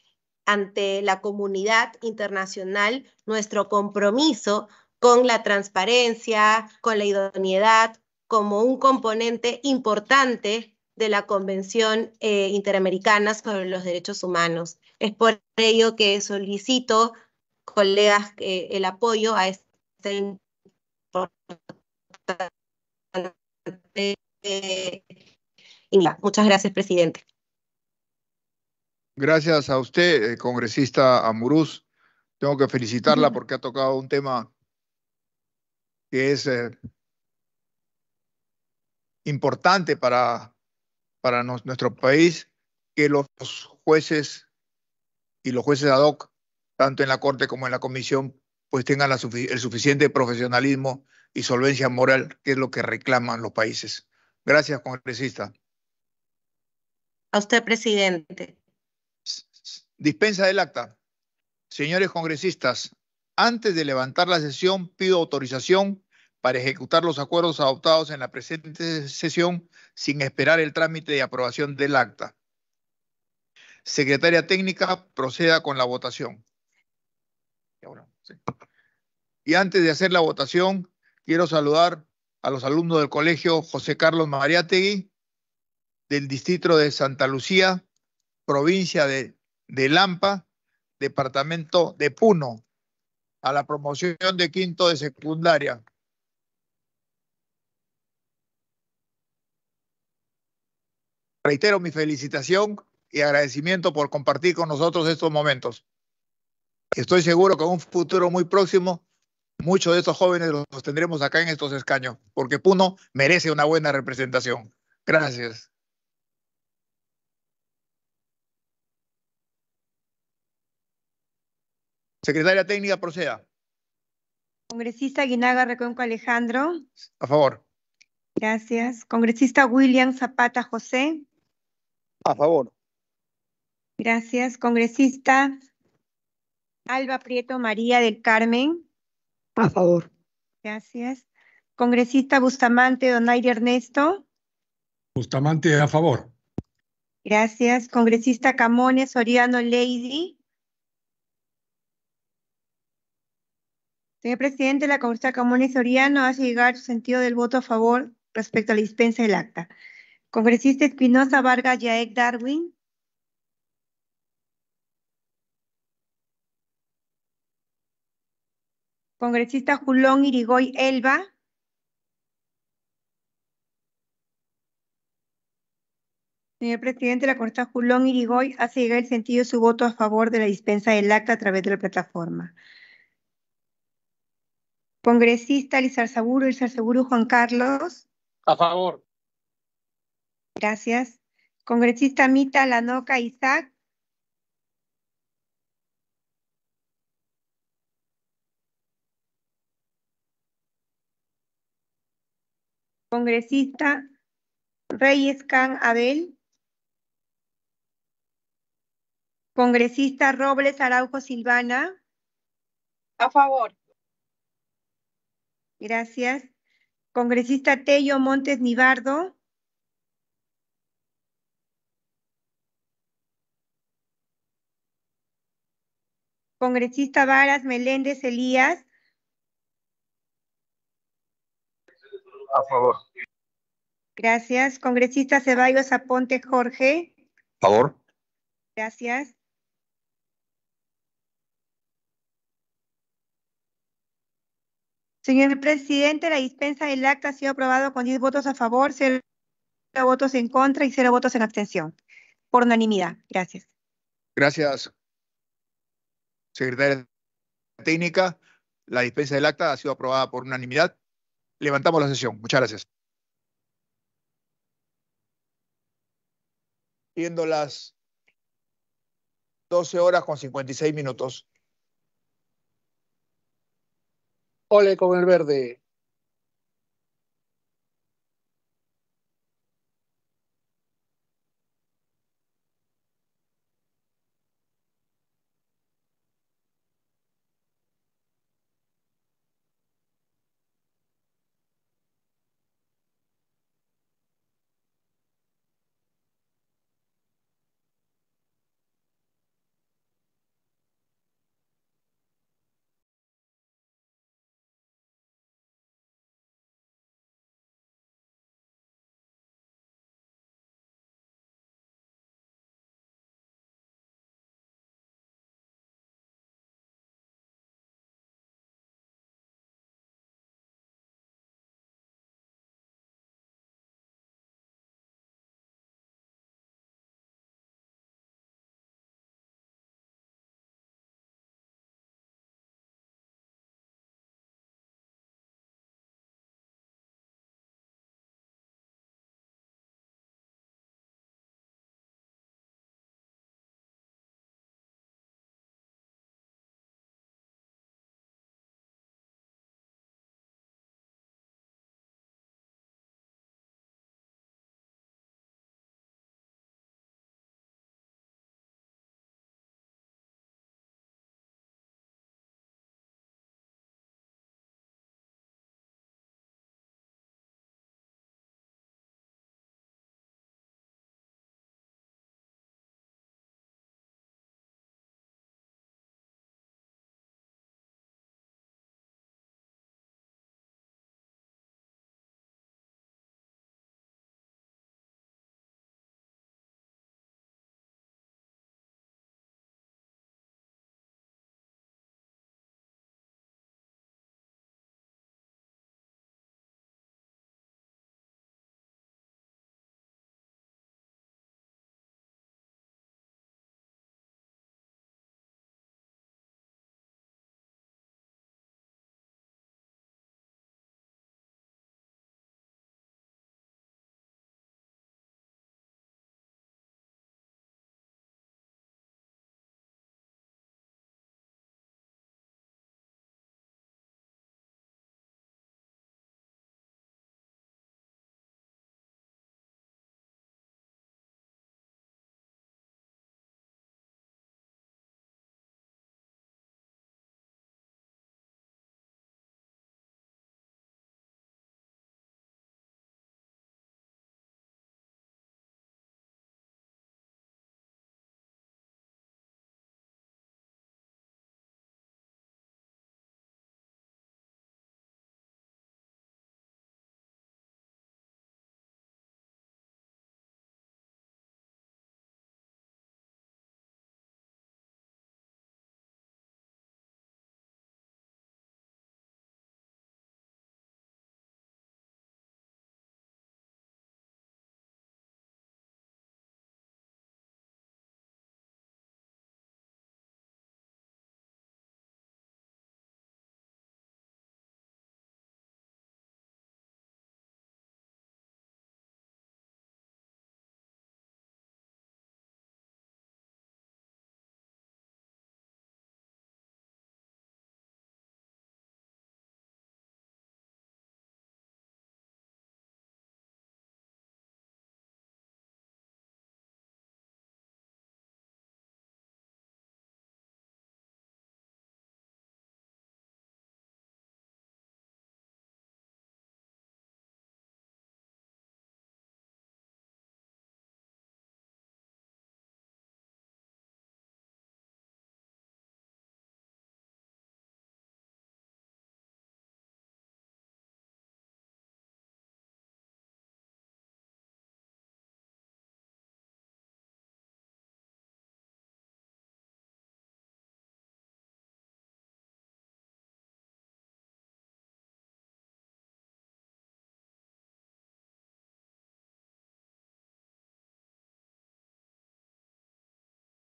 S8: ante la comunidad internacional nuestro compromiso con la transparencia, con la idoneidad, como un componente importante de la Convención eh, Interamericana sobre los Derechos Humanos. Es por ello que solicito, colegas, el apoyo a este importante eh, Muchas gracias, presidente.
S1: Gracias a usted, eh, congresista Amuruz. Tengo que felicitarla porque ha tocado un tema que es eh, importante para, para nuestro país, que los jueces y los jueces ad hoc, tanto en la Corte como en la Comisión, pues tengan el suficiente profesionalismo y solvencia moral, que es lo que reclaman los países. Gracias, congresista. A usted,
S8: presidente.
S1: Dispensa del acta. Señores congresistas, antes de levantar la sesión, pido autorización para ejecutar los acuerdos adoptados en la presente sesión sin esperar el trámite de aprobación del acta. Secretaria técnica, proceda con la votación. Y antes de hacer la votación, quiero saludar a los alumnos del colegio José Carlos Mariategui, del distrito de Santa Lucía, provincia de, de Lampa, departamento de Puno, a la promoción de quinto de secundaria. Reitero mi felicitación y agradecimiento por compartir con nosotros estos momentos. Estoy seguro que en un futuro muy próximo, muchos de estos jóvenes los tendremos acá en estos escaños, porque Puno merece una buena representación. Gracias. Secretaria técnica, proceda.
S2: Congresista Guinaga Recuenco Alejandro. A favor. Gracias. Congresista William Zapata José. A favor. Gracias. Congresista Alba Prieto María del Carmen. A favor. Gracias. Congresista Bustamante Donaire Ernesto.
S4: Bustamante a favor.
S2: Gracias. Congresista Camones Oriano Lady. Señor presidente, la congresista y Soriano hace llegar su sentido del voto a favor respecto a la dispensa del acta. Congresista Espinosa Vargas Yaek Darwin. Congresista Julón Irigoy Elba. Señor presidente, la congresista Julón Irigoy hace llegar el sentido de su voto a favor de la dispensa del acta a través de la plataforma. Congresista Lizar Seguro Juan Carlos. A favor. Gracias. Congresista Mita Lanoca Isaac. Congresista Reyes Can Abel. Congresista Robles Araujo Silvana. A favor. Gracias. Congresista Tello Montes Nibardo. Congresista Varas Meléndez Elías. A favor. Gracias. Congresista Ceballos Aponte Jorge. A favor. Gracias. Señor presidente, la dispensa del acta ha sido aprobada con 10 votos a favor, 0 votos en contra y cero votos en abstención. Por unanimidad. Gracias.
S1: Gracias, secretaria técnica. La dispensa del acta ha sido aprobada por unanimidad. Levantamos la sesión. Muchas gracias. Viendo las 12 horas con 56 minutos.
S4: Ole con el verde.